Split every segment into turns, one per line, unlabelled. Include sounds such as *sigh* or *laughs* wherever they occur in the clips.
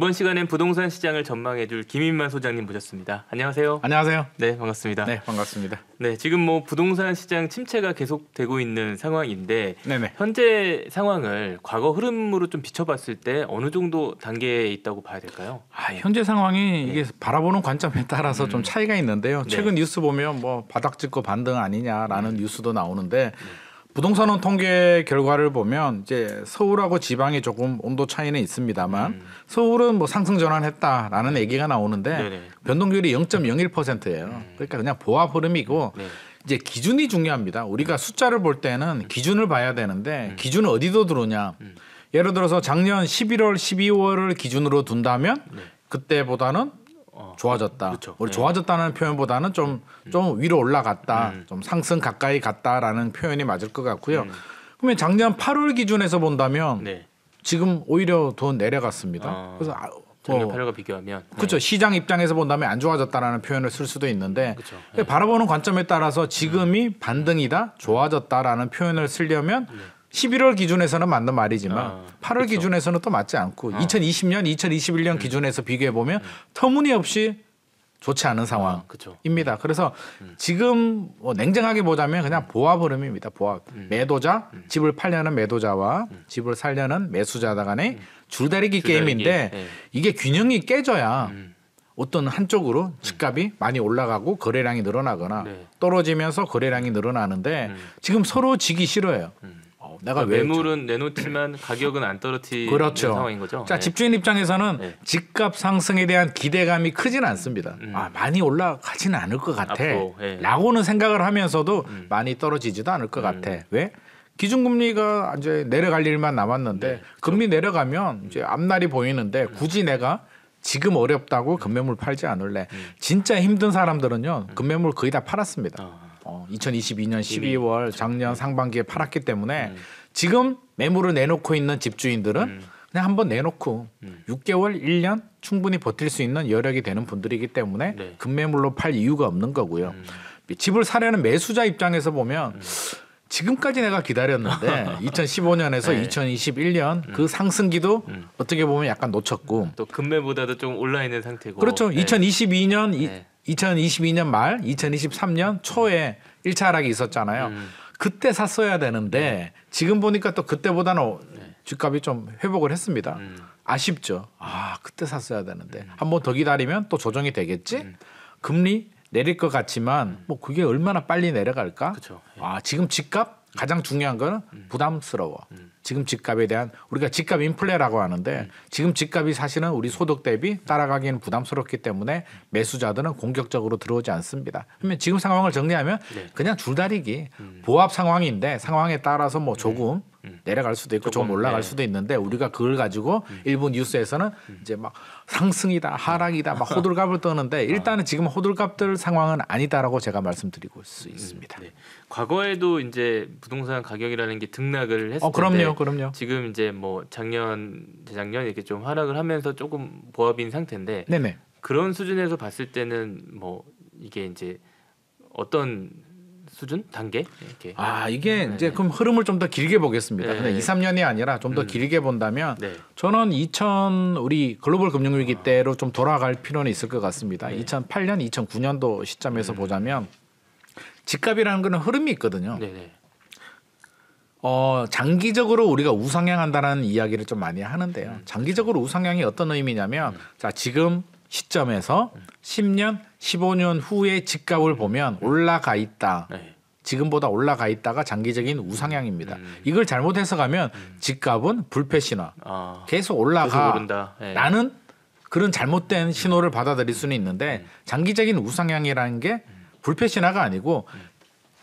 이번 시간엔 부동산 시장을 전망해줄 김인만 소장님 모셨습니다. 안녕하세요. 안녕하세요. 네 반갑습니다. 네 반갑습니다. 네 지금 뭐 부동산 시장 침체가 계속되고 있는 상황인데 네네. 현재 상황을 과거 흐름으로 좀 비춰봤을 때 어느 정도 단계에 있다고 봐야 될까요?
아 현재 상황이 네. 이게 바라보는 관점에 따라서 음. 좀 차이가 있는데요. 네. 최근 네. 뉴스 보면 뭐 바닥 찍고 반등 아니냐라는 음. 뉴스도 나오는데. 음. 부동산원 통계 결과를 보면 이제 서울하고 지방이 조금 온도 차이는 있습니다만 음. 서울은 뭐 상승 전환했다라는 네. 얘기가 나오는데 네네. 변동률이 0.01%예요. 음. 그러니까 그냥 보아 흐름이고 네. 이제 기준이 중요합니다. 우리가 음. 숫자를 볼 때는 음. 기준을 봐야 되는데 음. 기준은 어디서 들어오냐? 음. 예를 들어서 작년 11월, 12월을 기준으로 둔다면 네. 그때보다는 어. 좋아졌다. 그렇 우리 네. 좋아졌다는 표현보다는 좀좀 음. 좀 위로 올라갔다, 음. 좀 상승 가까이 갔다라는 표현이 맞을 것 같고요. 음. 그러면 작년 8월 기준에서 본다면 네. 지금 오히려 더 내려갔습니다. 어. 그래서 아, 작년 8월과
어. 비교하면 네.
그렇죠. 네. 시장 입장에서 본다면 안 좋아졌다라는 표현을 쓸 수도 있는데 그렇 네. 예. 바라보는 관점에 따라서 지금이 음. 반등이다, 좋아졌다라는 표현을 쓰려면 네. 11월 기준에서는 맞는 말이지만 아, 8월 그렇죠. 기준에서는 또 맞지 않고 아. 2020년, 2021년 음. 기준에서 비교해 보면 음. 터무니없이 좋지 않은 아, 상황입니다. 아, 그래서 음. 지금 뭐 냉정하게 보자면 그냥 보합 흐름입니다. 보합 음. 매도자 음. 집을 팔려는 매도자와 집을 살려는 매수자 다 간의 줄다리기, 줄다리기, 게임인데 네. 이게 균형이 깨져야 어떤 한쪽으로 집값이 많이 올라가고 거래량이 늘어나거나 네. 떨어지면서 거래량이 늘어나는데 지금 서로 지기 싫어요. 내가 그러니까 외물은
내놓지만 가격은 안 떨어뜨리는 그렇죠. 상황인 거죠. 자 네. 집주인
입장에서는 네. 집값 상승에 대한 기대감이 크진 않습니다. 음. 아 많이 올라가지는 않을 것 같아라고는 예. 네. 생각을 하면서도 음. 많이 떨어지지도 않을 것 음. 같아. 왜? 기준금리가 이제 내려갈 일만 남았는데 그렇죠. 금리 내려가면 음. 이제 앞날이 보이는데 음. 굳이 내가 지금 어렵다고 금매물 팔지 않을래. 진짜 힘든 사람들은요 금매물 거의 다 팔았습니다. 아. 어, 2022년 12월 음. 음. 작년 상반기에 팔았기 때문에 음. 지금 매물을 내놓고 있는 집주인들은 음. 그냥 한번 내놓고 음. 6개월, 1년 충분히 버틸 수 있는 여력이 되는 분들이기 때문에 네. 급매물로 팔 이유가 없는 거고요. 음. 집을 사려는 매수자 입장에서 보면 지금까지 내가 기다렸는데 2015년에서 *laughs* 네. 2021년 음. 그 상승기도 음. 어떻게 보면 약간 놓쳤고
또 금매보다도 좀 올라 있는 상태고
그렇죠. 네. 2022년 네. 2022년 말, 2023년 초에 1차 하락이 있었잖아요. 음. 그때 샀어야 되는데 네. 지금 보니까 또 그때보다는 어, 네. 집값이 좀 회복을 했습니다. 음. 아쉽죠. 아 그때 샀어야 되는데 음. 한번 더 기다리면 또 조정이 되겠지. 음. 금리 내릴 것 같지만 음. 뭐 그게 얼마나 빨리 내려갈까? 그쵸, 예. 아 지금 집값 가장 중요한 거는 음. 부담스러워. 지금 집값에 대한 우리가 집값 인플레라고 하는데 음. 지금 집값이 사실은 우리 소득 대비 따라가기는 부담스럽기 때문에 매수자들은 공격적으로 들어오지 않습니다. 그러면 지금 상황을 정리하면 네. 그냥 줄다리기 음. 보합 상황인데 상황에 따라서 뭐 네. 조금 음. 내려갈 수도 있고 조금, 올라갈 네. 수도 있는데 우리가 그걸 가지고 음. 일본 뉴스에서는 음. 이제 막 상승이다 하락이다 막 호들갑을 *laughs* 떠는데 아. 일단은 지금 호들갑들 상황은 아니다라고 제가 말씀드리고 수 음, 있습니다.
네. 과거에도 이제 부동산 가격이라는 게 등락을 했을 어, 그럼요, 그럼요. 지금 이제 뭐 작년 재작년 이렇게 좀 하락을 하면서 조금 보합인 상태인데 네네. 그런 수준에서 봤을 때는 뭐 이게 이제 어떤
수준 단계 이렇게. 아 이게 네. 이제 그럼 흐름을 좀 더 길게 보겠습니다. 네. 근데 2, 3년이 아니라 좀더 음. 길게 본다면 네. 저는 2000 우리 글로벌 금융위기 아. 때로 좀 돌아갈 필요는 있을 것 같습니다. 2008년, 2009년도 시점에서 음. 보자면 집값이라는 거는 흐름이 있거든요. 네, 네. 어, 장기적으로 우리가 우상향한다는 이야기를 좀 많이 하는데요. 음. 장기적으로 우상향이 어떤 의미냐면 음. 자 지금 시점에서 10년 음. 15년 후의 집값을 보면 네. 올라가 있다. 네. 지금보다 올라가 있다가 장기적인 우상향입니다. 음. 이걸 잘못 해석하면 음. 집값은 불패 신화. 아, 계속 올라가. 계 나는 네. 그런 잘못된 음. 신호를 받아들일 수는 있는데 음. 장기적인 우상향이라는 게 불패 신화가 아니고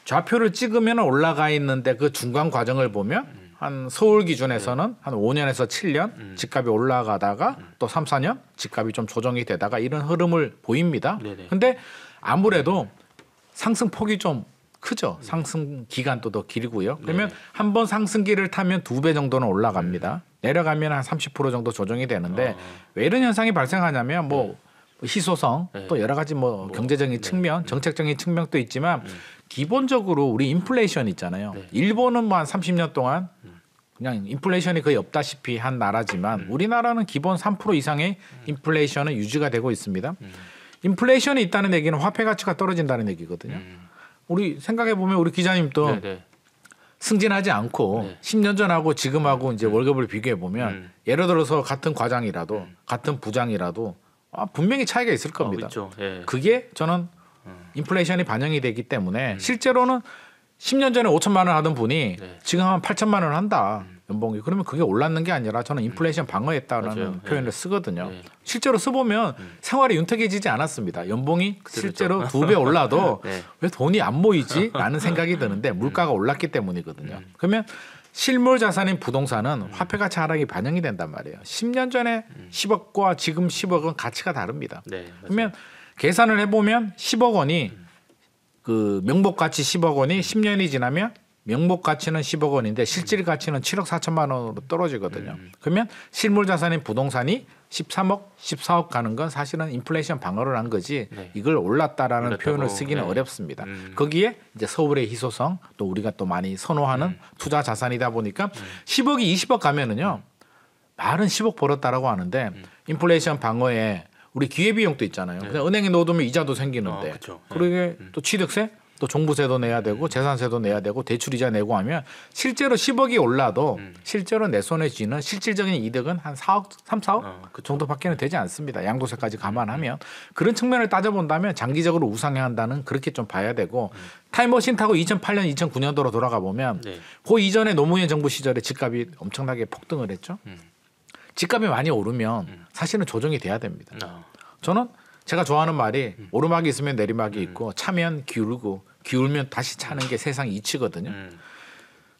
좌표를 찍으면 올라가 있는데 그 중간 과정을 보면 한 서울 기준에서는 네. 한 5년에서 7년 음. 집값이 올라가다가 음. 또 3, 4년 집값이 좀 조정이 되다가 이런 흐름을 보입니다. 네네. 근데 아무래도 네. 상승 폭이 좀 크죠. 음. 상승 기간도 더 길고요. 그러면 한 번 상승기를 타면 두 배 정도는 올라갑니다. 네. 내려가면 한 30% 정도 조정이 되는데 어. 왜 이런 현상이 발생하냐면 뭐뭐 희소성 네. 또 여러 가지 뭐, 뭐 경제적인 네. 측면, 음. 정책적인 측면도 있지만 음. 기본적으로 우리 인플레이션 있잖아요. 네. 일본은 뭐 한 30년 동안 그냥 인플레이션이 거의 없다시피 한 나라지만 음. 우리나라는 기본 3% 이상의 인플레이션은 유지가 되고 있습니다. 인플레이션이 있다는 얘기는 화폐 가치가 떨어진다는 얘기거든요. 우리 생각해 보면 우리 기자님도 네, 네. 승진하지 않고 네. 10년 전하고 지금하고 이제 월급을 비교해 보면 음. 예를 들어서 같은 과장이라도 음. 같은 부장이라도 아, 분명히 차이가 있을 어, 겁니다. 어, 예. 그게 저는 음. 인플레이션이 반영이 되기 때문에 음. 실제로는 10년 전에 5천만 원 하던 분이 네. 지금 한 8천만 원 한다. 음. 연봉이 그러면 그게 올랐는 게 아니라 저는 음. 인플레이션 방어했다라는 맞아요. 예. 표현을 예. 쓰거든요. 예. 실제로 써보면 음. 생활이 윤택해지지 않았습니다. 연봉이 그렇죠. 실제로 두 배 올라도 네. *laughs* 왜 돈이 안 모이지? 라는 생각이 드는데 물가가 올랐기 때문이거든요. 그러면 실물 자산인 부동산은 음. 화폐 가치 하락이 반영이 된단 말이에요. 10년 전에 음. 10억과 지금 10억은 가치가 다릅니다. 네, 그러면 계산을 해보면 10억 원이 음. 그 명목 가치 10억 원이 10년이 지나면 명목 가치는 10억 원인데 실질 가치는 7억 4천만 원으로 떨어지거든요. 음. 그러면 실물 자산인 부동산이 13억, 14억 가는 건 사실은 인플레이션 방어를 한 거지 네. 이걸 올랐다라는 표현을 쓰기는 네. 어렵습니다. 음. 거기에 이제 서울의 희소성 또 우리가 또 많이 선호하는 음. 투자 자산이다 보니까 음. 10억이 20억 가면은요 음. 말은 10억 벌었다라고 하는데 음. 인플레이션 방어에 우리 기회비용도 있잖아요. 네. 그냥 은행에 넣어두면 이자도 생기는데 어, 그렇죠. 그러게 음. 또 취득세 또 종부세도 내야 되고 재산세도 내야 되고 대출이자 내고 하면 실제로 10억이 올라도 음. 실제로 내 손에 쥐는 실질적인 이득은 한 4억, 3, 4억 어, 그 정도밖에는 되지 않습니다. 양도세까지 감안하면 음, 음. 그런 측면을 따져본다면 장기적으로 우상향 한다는 그렇게 좀 봐야 되고 음. 타임머신 타고 2008년, 2009년도로 돌아가 보면 네. 그 이전에 노무현 정부 시절에 집값이 엄청나게 폭등을 했죠. 음. 집값이 많이 오르면 음. 사실은 조정이 돼야 됩니다. 어. 저는 제가 좋아하는 말이 음. 오르막이 있으면 내리막이 음. 있고 차면 기울고 기울면 다시 차는 게 세상 이치거든요. 음.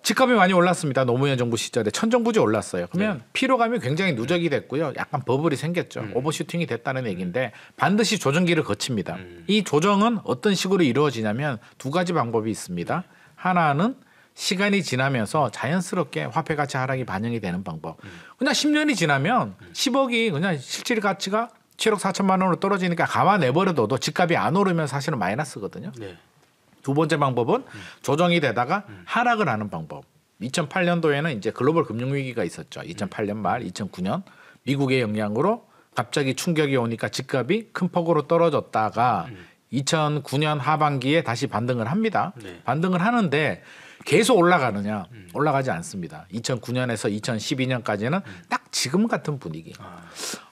집값이 많이 올랐습니다. 노무현 정부 시절에 천정부지 올랐어요. 그러면 네. 피로감이 굉장히 누적이 됐고요. 약간 버블이 생겼죠. 음. 오버슈팅이 됐다는 얘기인데 반드시 조정기를 거칩니다. 음. 이 조정은 어떤 식으로 이루어지냐면 두 가지 방법이 있습니다. 하나는 시간이 지나면서 자연스럽게 화폐 가치 하락이 반영이 되는 방법. 음. 그냥 10년이 지나면 10억이 음. 그냥 실질 가치가 7억 4천만 원으로 떨어지니까 가만 내버려둬도 집값이 안 오르면 사실은 마이너스거든요. 네. 두 번째 방법은 음. 조정이 되다가 음. 하락을 하는 방법. 2008년도에는 이제 글로벌 금융 위기가 있었죠. 2008년 말, 2009년 미국의 영향으로 갑자기 충격이 오니까 집값이 큰 폭으로 떨어졌다가 2009년 음. 하반기에 다시 반등을 합니다. 네. 반등을 하는데 계속 올라가느냐 음. 올라가지 않습니다. 2009년에서 2012년까지는 음. 딱 지금 같은 분위기. 아,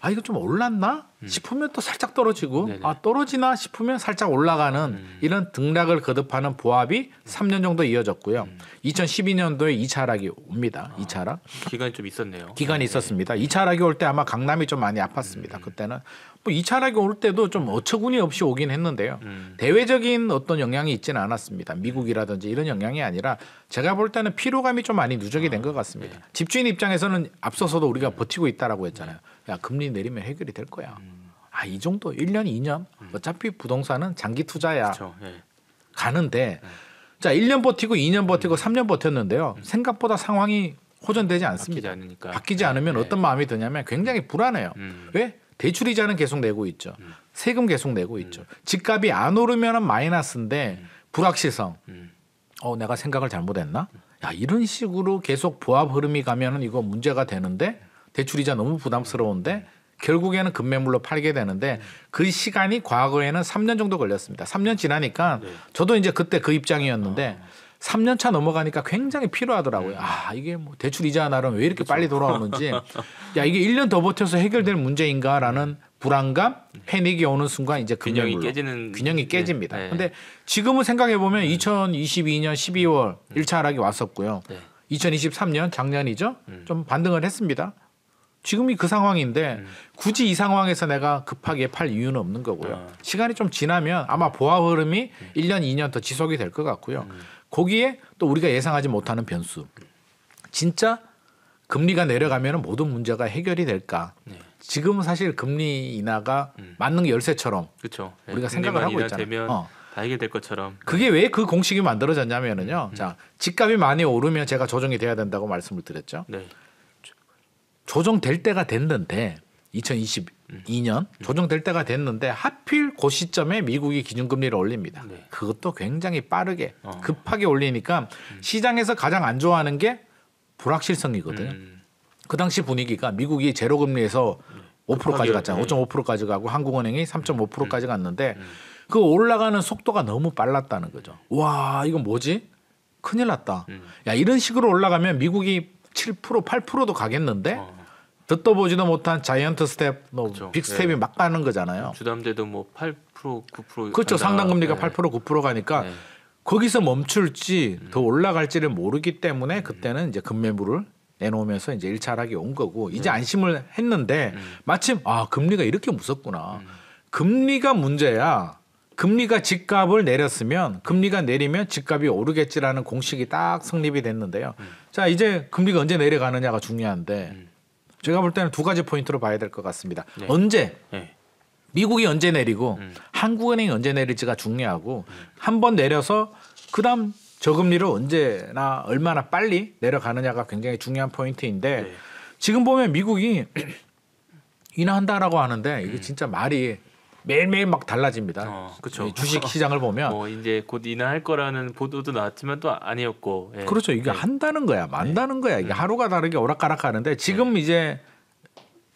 아 이거 좀 올랐나 음. 싶으면 또 살짝 떨어지고 네네. 아 떨어지나 싶으면 살짝 올라가는 음. 이런 등락을 거듭하는 보합이 3년 음. 정도 이어졌고요. 2012년도에 음. 2차 락이 옵니다. 아, 2차 락 기간이 좀 있었네요. 기간이 네. 네. 있었습니다. 2차 락이올 때 아마 강남이 좀 많이 아팠습니다. 그때는 뭐 2차 하락이 올 때도 좀 어처구니 없이 오긴 했는데요. 음. 대외적인 어떤 영향이 있지는 않았습니다. 네. 미국이라든지 이런 영향이 아니라 제가 볼 때는 피로감이 좀 많이 누적이 된것 아, 같습니다. 네. 집주인 입장에서는 앞서서도 우리가 버티고 있다라고 했잖아요. 네. 야 금리 내리면 해결이 될 거야. 음. 아이 정도 1년 2년 음. 어차피 부동산은 장기 투자야. 그쵸, 예. 가는데 예. 자 1년 버티고 2년 버티고 음. 3년 버텼는데요. 음. 생각보다 상황이 호전되지 않습니다. 바뀌지, 바뀌지 않으면 네. 어떤 마음이 드냐면 굉장히 불안해요. 음. 왜? 대출 이자는 계속 내고 있죠. 음. 세금 계속 내고 있죠. 음. 집값이 안 오르면 마이너스인데 음. 불확실성. 음. 어 내가 생각을 잘못했나? 야 이런 식으로 계속 보합 흐름이 가면은 이거 문제가 되는데 대출 이자 너무 부담스러운데 결국에는 급매물로 팔게 되는데 그 시간이 과거에는 3년 정도 걸렸습니다. 3년 지나니까 네. 저도 이제 그때 그 입장이었는데. 아. 3년 차 넘어가니까 굉장히 필요하더라고요. 음. 아, 이게 뭐 대출 이자 나름 왜 이렇게 빨리 돌아오는지. *laughs* 야, 이게 1년 더 버텨서 해결될 문제인가라는 불안감, 음. 패닉이 오는 순간 이제 균형이 깨지는 균형이 네. 깨집니다. 네. 네. 근데 지금은 생각해 보면 2022년 12월 음. 1차 하락이 왔었고요. 네. 2023년 작년이죠. 음. 좀 반등을 했습니다. 지금이 그 상황인데 음. 굳이 이 상황에서 내가 급하게 팔 이유는 없는 거고요. 어. 시간이 좀 지나면 아마 보아 흐름이 음. 1년, 2년 더 지속이 될 것 같고요. 음. 거기에 또 우리가 예상하지 못하는 변수. 진짜 금리가 내려가면 모든 문제가 해결이 될까? 네. 지금 사실 금리 인하가 음. 맞는 열쇠처럼 그쵸. 예, 우리가 생각을 하고 있잖아요. 어.
다 해결될 것처럼.
그게 왜 그 공식이 만들어졌냐면은요. 음. 자, 집값이 많이 오르면 제가 조정이 돼야 된다고 말씀을 드렸죠. 네. 조정될 때가 됐는데 2022년 음. 조정될 때가 됐는데 하필 그 시점에 미국이 기준금리를 올립니다. 네. 그것도 굉장히 빠르게 어. 급하게 올리니까 음. 시장에서 가장 안 좋아하는 게 불확실성이거든요. 음. 그 당시 분위기가 미국이 제로금리에서 네. 5%까지 갔잖아요. 5.5%까지 가고 한국은행이 3.5%까지 음. 갔는데 음. 그 올라가는 속도가 너무 빨랐다는 거죠. 와 이거 뭐지? 큰일 났다. 음. 야 이런 식으로 올라가면 미국이 7% 8%도 가겠는데 어. 듣도 보지도 못한 자이언트 스텝, 뭐 그쵸. 그렇죠. 빅스텝이 예. 막 가는 거잖아요.
주담대도 뭐8% 9% 그렇죠. 상당 금리가 예.
8% 9% 가니까 예. 거기서 멈출지 음. 더 올라갈지를 모르기 때문에 그때는 음. 이제 금매물을 내놓으면서 이제 일차락이 온 거고 이제 예. 안심을 했는데 음. 마침 아 금리가 이렇게 무섭구나. 음. 금리가 문제야. 금리가 집값을 내렸으면 금리가 내리면 집값이 오르겠지라는 공식이 딱 성립이 됐는데요. 음. 자 이제 금리가 언제 내려가느냐가 중요한데. 음. 제가 볼 때는 두 가지 포인트로 봐야 될 것 같습니다. 네. 언제 네. 미국이 언제 내리고 음. 한국은행이 언제 내릴지가 중요하고 음. 한번 내려서 그다음 저금리로 언제나 얼마나 빨리 내려가느냐가 굉장히 중요한 포인트인데 네. 지금 보면 미국이 *clears throat* 인하한다라고 하는데 이게 음. 진짜 말이 매일매일 막 달라집니다. 어, 그렇죠. 주식 시장을 보면 뭐 이제 곧 인하할 거라는 보도도
나왔지만 또 아니었고. 예. 그렇죠. 이게 네.
한다는 거야, 만다는 예. 거야. 이게 음. 하루가 다르게 오락가락하는데 지금 네. 이제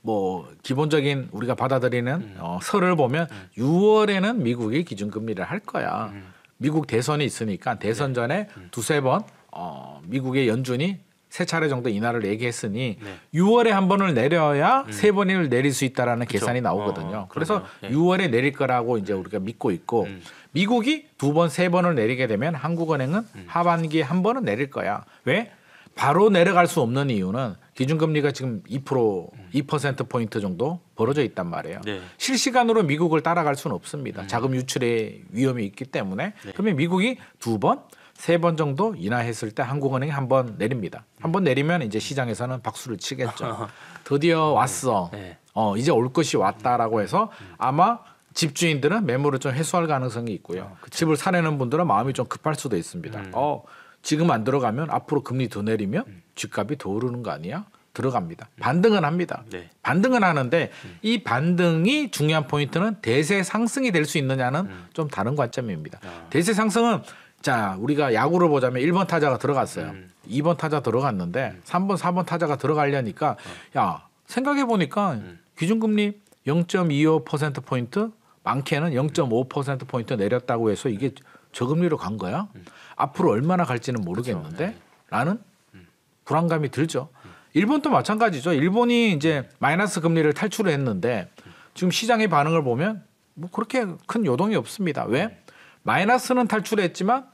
뭐 기본적인 우리가 받아들이는 음. 어, 설을 보면 음. 6월에는 미국이 기준금리를 할 거야. 음. 미국 대선이 있으니까 대선 네. 전에 음. 두세 번 어, 미국의 연준이 세 차례 정도 인하를 얘기했으니 네. 6월에 한 번을 내려야 음. 세 번을 내릴 수 있다라는 그쵸. 계산이 나오거든요. 어, 그래서 네. 6월에 내릴 거라고 이제 우리가 믿고 있고 음. 미국이 두 번, 세 번을 내리게 되면 한국은행은 음. 하반기에 한 번은 내릴 거야. 왜? 바로 내려갈 수 없는 이유는 기준금리가 지금 2% 2%포인트 음. 정도 벌어져 있단 말이에요. 네. 실시간으로 미국을 따라갈 수는 없습니다. 음. 자금 유출의 위험이 있기 때문에. 네. 그러면 미국이 두 번, 세번 정도 인하했을 때 한국은행이 한 번 내립니다. 한 번 내리면 이제 시장에서는 박수를 치겠죠. *laughs* 드디어 왔어. 네. 네. 어, 이제 올 것이 왔다라고 해서 아마 집주인들은 매물을 좀 해소할 가능성이 있고요. 어, 집을 사내는 분들은 마음이 좀 급할 수도 있습니다. 음. 어, 지금 안 들어가면 앞으로 금리 더 내리면 음. 집값이 더 오르는 거 아니야? 들어갑니다. 음. 반등은 합니다. 네. 반등은 하는데 이 반등이 중요한 포인트는 대세 상승이 될 수 있느냐는 좀 다른 관점입니다. 아. 대세 상승은 자, 우리가 야구를 보자면 1번 타자가 들어갔어요. 음. 2번 타자 들어갔는데 음. 3번, 4번 타자가 들어가려니까 어. 야, 생각해 보니까 음. 기준금리 0.25% 포인트, 많게는 0.5% 포인트 내렸다고 해서 이게 음. 저금리로 간 거야. 음. 앞으로 얼마나 갈지는 모르겠는데 그렇죠. 라는 음. 불안감이 들죠. 일본도 마찬가지죠. 일본이 이제 마이너스 금리를 탈출을 했는데 지금 시장의 반응을 보면 뭐 그렇게 큰 요동이 없습니다. 왜? 네. 마이너스는 탈출했지만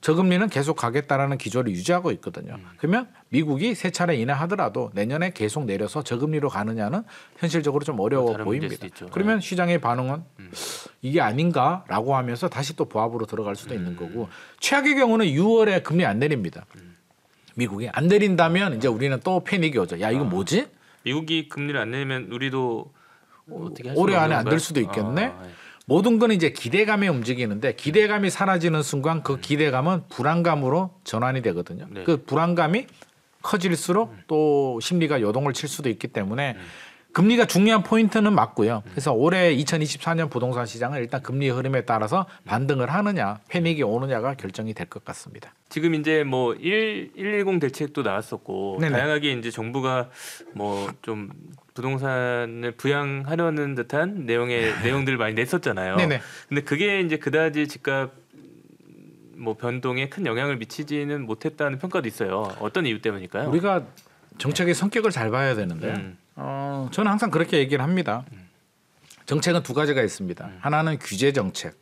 저금리는 계속 가겠다라는 기조를 유지하고 있거든요. 음. 그러면 미국이 세 차례 인하하더라도 내년에 계속 내려서 저금리로 가느냐는 현실적으로 좀 어려워 뭐 보입니다. 그러면 네. 시장의 반응은 음. 이게 아닌가라고 하면서 다시 또 보합으로 들어갈 수도 있는 음. 거고 최악의 경우는 6월에 금리 안 내립니다. 미국이 안 내린다면 이제 우리는 또 패닉이 오죠. 야 이거 아. 뭐지?
미국이 금리를 안 내면 우리도 올해 안에 안 될 수도 있겠네.
아, 예. 모든 건 이제 기대감에 움직이는데 기대감이 사라지는 순간 그 네. 기대감은 불안감으로 전환이 되거든요. 네. 그 불안감이 커질수록 음. 또 심리가 요동을 칠 수도 있기 때문에 음. 금리가 중요한 포인트는 맞고요. 음. 그래서 올해 2024년 부동산 시장은 일단 금리 흐름에 따라서 반등을 하느냐, 패닉이 오느냐가 결정이 될 것 같습니다.
지금 이제 뭐 1, 110 대책도 나왔었고 네네. 다양하게 이제 정부가 뭐좀 부동산을 부양하려는 듯한 내용의 네. 내용들을 많이 냈었잖아요. 네네. 근데 그게 이제 그다지 집값 뭐 변동에 큰 영향을 미치지는 못했다는 평가도 있어요. 어떤 이유 때문일까요? 우리가
정책의 네. 성격을 잘 봐야 되는데 음. 어, 저는 항상 그렇게 얘기를 합니다. 음. 정책은 두 가지가 있습니다. 음. 하나는 규제 정책,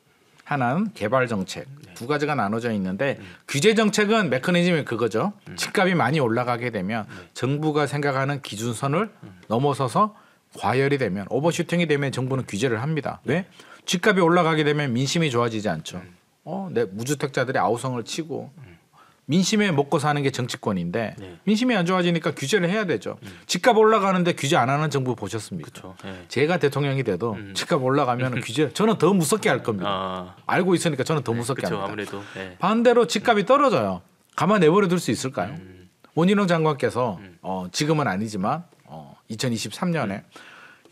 하나는 개발 정책 네. 두 가지가 나눠져 있는데 음. 규제 정책은 메커니즘이 그거죠. 음. 집값이 많이 올라가게 되면 네. 정부가 생각하는 기준선을 음. 넘어서서 과열이 되면 오버슈팅이 되면 정부는 규제를 합니다. 네. 왜? 집값이 올라가게 되면 민심이 좋아지지 않죠. 네. 어, 내 무주택자들이 아우성을 치고 음. 민심에 먹고 사는 게 정치권인데 네. 민심이 안 좋아지니까 규제를 해야 되죠. 음. 집값 올라가는데 규제 안 하는 정부 보셨습니까? 네. 제가 대통령이 돼도 음. 집값 올라가면 *laughs* 규제 저는 더 무섭게 할 겁니다. 아. 알고 있으니까 저는 더 네. 무섭게 그쵸, 합니다.
아무래도. 네.
반대로 집값이 떨어져요. 가만 내버려 둘 수 있을까요? 음. 원희룡 장관께서 음. 어, 지금은 아니지만 어, 2023년에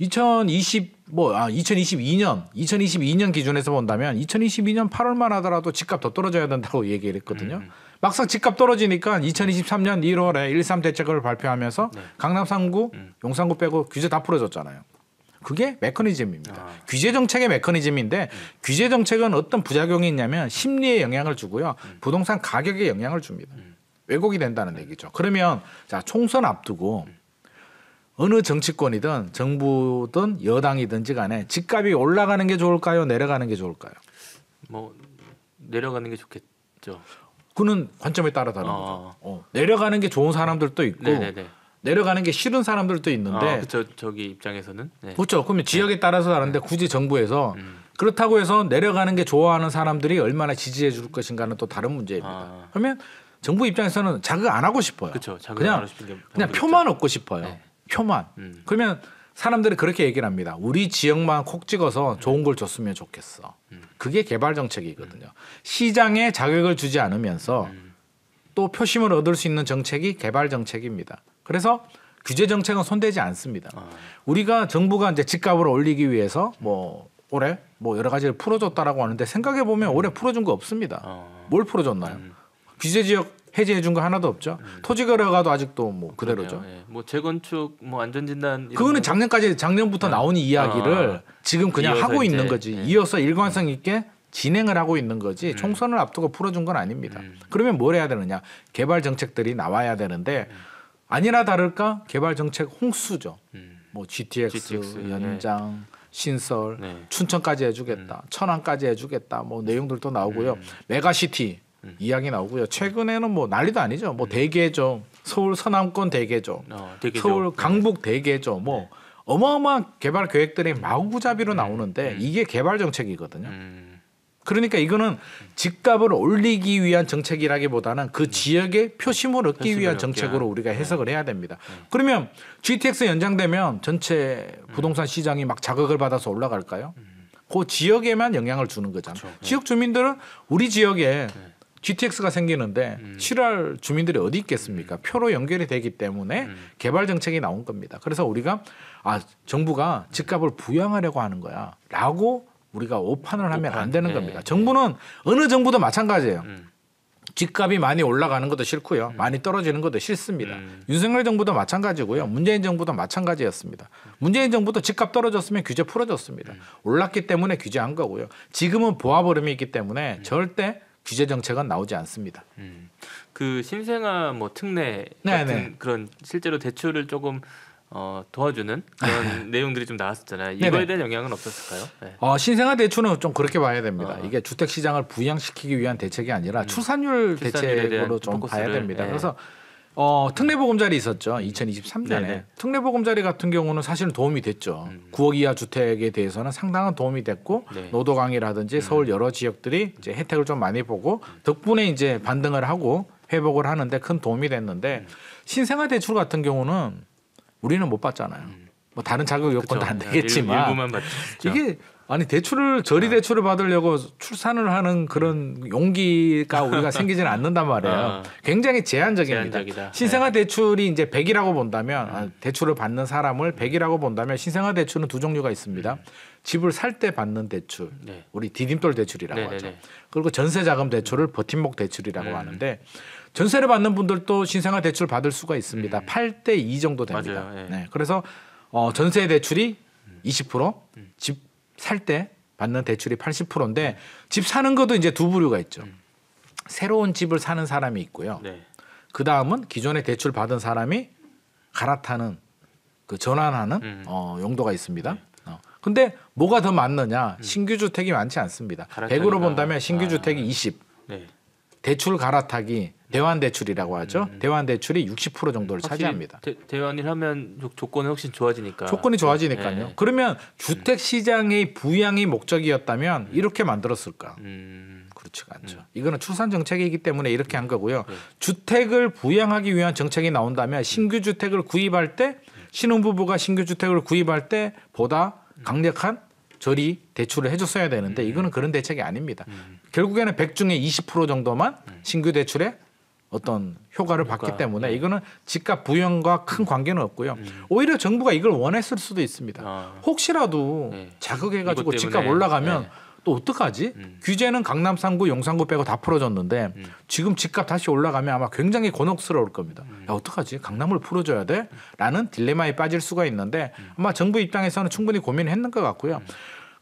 2020뭐아 2022년 2022년 기준에서 본다면 2022년 8월만 하더라도 집값 더 떨어져야 된다고 얘기를 했거든요. 음, 음. 막상 집값 떨어지니까 2023년 1월에 1.3 대책을 발표하면서 네. 강남 3구, 음. 용산구 빼고 규제 다 풀어졌잖아요. 그게 메커니즘입니다. 아. 규제 정책의 메커니즘인데 음. 규제 정책은 어떤 부작용이 있냐면 심리에 영향을 주고요. 음. 부동산 가격에 영향을 줍니다. 음. 왜곡이 된다는 네. 얘기죠. 그러면 자, 총선 앞두고 음. 어느 정치권이든 정부든 여당이든지 간에 집값이 올라가는 게 좋을까요? 내려가는 게 좋을까요?
뭐 내려가는 게 좋겠죠.
그는 관점에 따라 다른 어. 거죠. 어. 내려가는 게 좋은 사람들도 있고 네네네. 내려가는 게 싫은 사람들도 있는데 아,
그쵸, 저기 입장에서는 네.
그렇죠. 그러면 네. 지역에 따라서 다른데 네. 굳이 정부에서 음. 그렇다고 해서 내려가는 게 좋아하는 사람들이 얼마나 지지해 줄 것인가는 또 다른 문제입니다. 아. 그러면 정부 입장에서는 자극 안 하고 싶어요. 그쵸, 자 그냥 안 하고 싶은 게 그냥 표만 얻고 싶어요. 네. 표만. 음. 그러면 사람들은 그렇게 얘기를 합니다. 우리 지역만 콕 찍어서 좋은 걸 줬으면 좋겠어. 그게 개발 정책이거든요. 시장에 자격을 주지 않으면서 또 표심을 얻을 수 있는 정책이 개발 정책입니다. 그래서 규제 정책은 손대지 않습니다. 아. 우리가 정부가 이제 집값을 올리기 위해서 뭐 올해 뭐 여러 가지를 풀어줬다라고 하는데 생각해 보면 올해 풀어준 거 없습니다. 아. 뭘 풀어줬나요? 음. 규제 지역 해제해 준 거 하나도 없죠. 음. 토지 거래가도 아직도 뭐 그대로죠. 그렇죠.
예. 뭐 재건축 뭐 안전 진단 그거는
작년까지 작년부터 아. 나온 이야기를 아. 아.
지금 그냥 하고 있는
거지. 예. 이어서 일관성 있게 진행을 하고 있는 거지 음. 총선을 앞두고 풀어준 건 아닙니다. 음. 그러면 뭘 해야 되느냐? 개발 정책들이 나와야 되는데 음. 아니나 다를까 개발 정책 홍수죠. 음. 뭐 GTX, GTX 예. 연장. 예. 신설, 네. 춘천까지 해주겠다, 음. 천안까지 해주겠다, 뭐 내용들도 나오고요. 메가시티, 음. 이야기 나오고요. 최근에는 뭐 난리도 아니죠. 뭐 음. 대개죠. 서울 서남권 대개죠.
어, 서울
네. 강북 대개죠. 뭐 네. 어마어마한 개발 계획들이 마구잡이로 음. 나오는데 이게 개발 정책이거든요. 그러니까 이거는 집값을 올리기 위한 정책이라기보다는 그 음. 지역의 표심을 얻기 위한 정책으로 우리가 네. 해석을 네. 해야 됩니다. 네. 그러면 GTX 연장되면 전체 부동산 시장이 막 자극을 받아서 올라갈까요? 음. 그 지역에만 영향을 주는 거잖아요. 그렇죠. 지역 주민들은 우리 지역에 네. GTX가 생기는데 음. 7월 주민들이 어디 있겠습니까? 음. 표로 연결이 되기 때문에 음. 개발 정책이 나온 겁니다. 그래서 우리가 아 정부가 집값을 부양하려고 하는 거야라고 우리가 오판을 하면 오판. 안 되는 네. 겁니다. 정부는 어느 정부도 마찬가지예요. 음. 집값이 많이 올라가는 것도 싫고요. 음. 많이 떨어지는 것도 싫습니다. 음. 윤석열 정부도 마찬가지고요. 문재인 정부도 마찬가지였습니다. 음. 문재인 정부도 집값 떨어졌으면 규제 풀어졌습니다 올랐기 때문에 규제한 거고요. 지금은 보아버음이 있기 때문에 절대 규제 정책은 나오지 않습니다. 음.
그 신생아 뭐 특례 네, 같은 네 그런 실제로 대출을 조금 어, 도와주는 그런 네. *laughs* 내용들이 좀 나왔었잖아요. 네, 이거에 네네. 대한 영향은 없었을까요? 네. 어,
신생아 대출은 좀 그렇게 봐야 됩니다. 어. 이게 주택 시장을 부양시키기 위한 대책이 아니라 음. 출산율, 출산율 대책으로 좀 포커스를, 봐야 됩니다. 네. 그래서 어, 특례보금자리 있었죠. 2023년에 네네. 특례보금자리 같은 경우는 사실은 도움이 됐죠. 음. 9억 이하 주택에 대해서는 상당한 도움이 됐고 네. 노도강이라든지 음. 서울 여러 지역들이 이제 혜택을 좀 많이 보고 덕분에 이제 반등을 하고 회복을 하는데 큰 도움이 됐는데 음. 신생아 대출 같은 경우는 우리는 못 받잖아요. 음. 뭐 다른 자격 요건도 그쵸. 안 되겠지만 네, 일, 이게 아니 대출을 저리 아. 대출을 받으려고 출산을 하는 그런 용기가 우리가 생기지는 않는단 말이에요. 아. 굉장히 제한적입니다. 제한적이다. 신생아 네. 대출이 이제 100이라고 본다면 아, 음. 대출을 받는 사람을 100이라고 본다면 신생아 대출은 두 종류가 있습니다. 음. 집을 살 때 받는 대출, 네. 우리 디딤돌 대출이라고 네네네. 네, 하죠. 네. 그리고 전세 자금 대출을 버팀목 대출이라고 음. 하는데 전세를 받는 분들도 신생아 대출 받을 수가 있습니다. 음. 8대 2 정도 됩니다. 네. 네. 그래서 어, 전세 대출이 20% 음. 살때 받는 대출이 80%인데 집 사는 것도 이제 두 부류가 있죠. 음. 새로운 집을 사는 사람이 있고요. 네. 그 다음은 기존에 대출 받은 사람이 갈아타는 그 전환하는 음. 어, 용도가 있습니다. 네. 어. 근데 뭐가 더맞느냐 음. 신규 주택이 많지 않습니다. 갈아타기가... 100으로 본다면 신규 아. 주택이 20. 네. 대출 갈아타기 대환 대출이라고 하죠. 음. 대환 대출이 60% 정도를 차지합니다.
대, 환을 하면 조, 건이 훨씬 좋아지니까.
조건이 좋아지니까요. 네. 그러면 주택 시장의 부양이 목적이었다면 음. 이렇게 만들었을까? 음. 그렇지가 않죠. 음. 이거는 출산 정책이기 때문에 이렇게 한 거고요. 네. 주택을 부양하기 위한 정책이 나온다면 음. 신규 주택을 구입할 때 신혼부부가 신규 주택을 구입할 때 보다 음. 강력한 저리 대출을 해줬어야 되는데 이거는 그런 대책이 아닙니다. 결국에는 100 중에 20% 정도만 신규 대출에 어떤 효과를 그러 받기 때문에 네. 이거는 집값 부양과 큰 음. 관계는 없고요. 음. 오히려 정부가 이걸 원했을 수도 있습니다. 아. 혹시라도 네. 자극해가지고 집값 올라가면 네. 또 어떡하지? 음. 규제는 강남 3구, 용산구 빼고 다 풀어줬는데 음. 지금 집값 다시 올라가면 아마 굉장히 곤혹스러울 겁니다. 음. 야 어떡하지? 강남을 풀어줘야 돼? 라는 딜레마에 빠질 수가 있는데 음. 아마 정부 입장에서는 충분히 고민했는 것 같고요.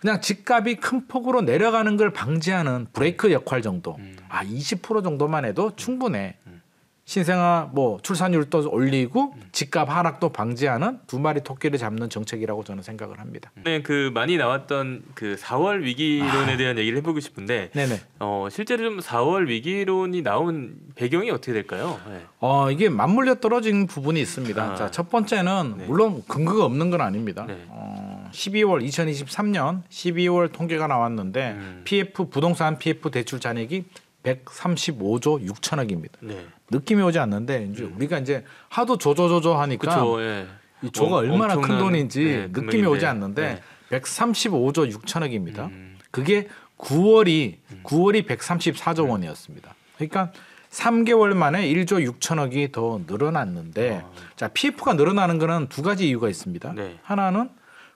그냥 집값이 큰 폭으로 내려가는 걸 방지하는 브레이크 역할 정도. 음. 아, 20% 정도만 해도 충분해. 음. 신생아 뭐 출산율도 올리고 음. 집값 하락도 방지하는 두 마리 토끼를 잡는 정책이라고 저는 생각을 합니다.
음. 네, 그 많이 나왔던 그 4월 위기론에 아. 대한 얘기를 해보고 싶은데, 네네. 어 실제로 좀 4월 위기론이 나온
배경이 어떻게 될까요? 네. 어 이게 맞물려 떨어진 부분이 있습니다. 아. 자첫 번째는 네. 물론 근거가 없는 건 아닙니다. 네. 어, 12월 2023년 12월 통계가 나왔는데 음. PF 부동산 PF 대출 잔액이 135조 6천억입니다. 네. 느낌이 오지 않는데 이제 음. 우리가 이제 하도 조조조조 하니까 그쵸,
예. 이 조가 어, 얼마나 큰 돈인지 네, 느낌이 오지 않는데
네. 135조 6천억입니다. 음. 그게 9월이 9월이 134조 원이었습니다. 그러니까 3개월 만에 1조 6천억이 더 늘어났는데 아. 자 PF가 늘어나는 거는 두 가지 이유가 있습니다. 네. 하나는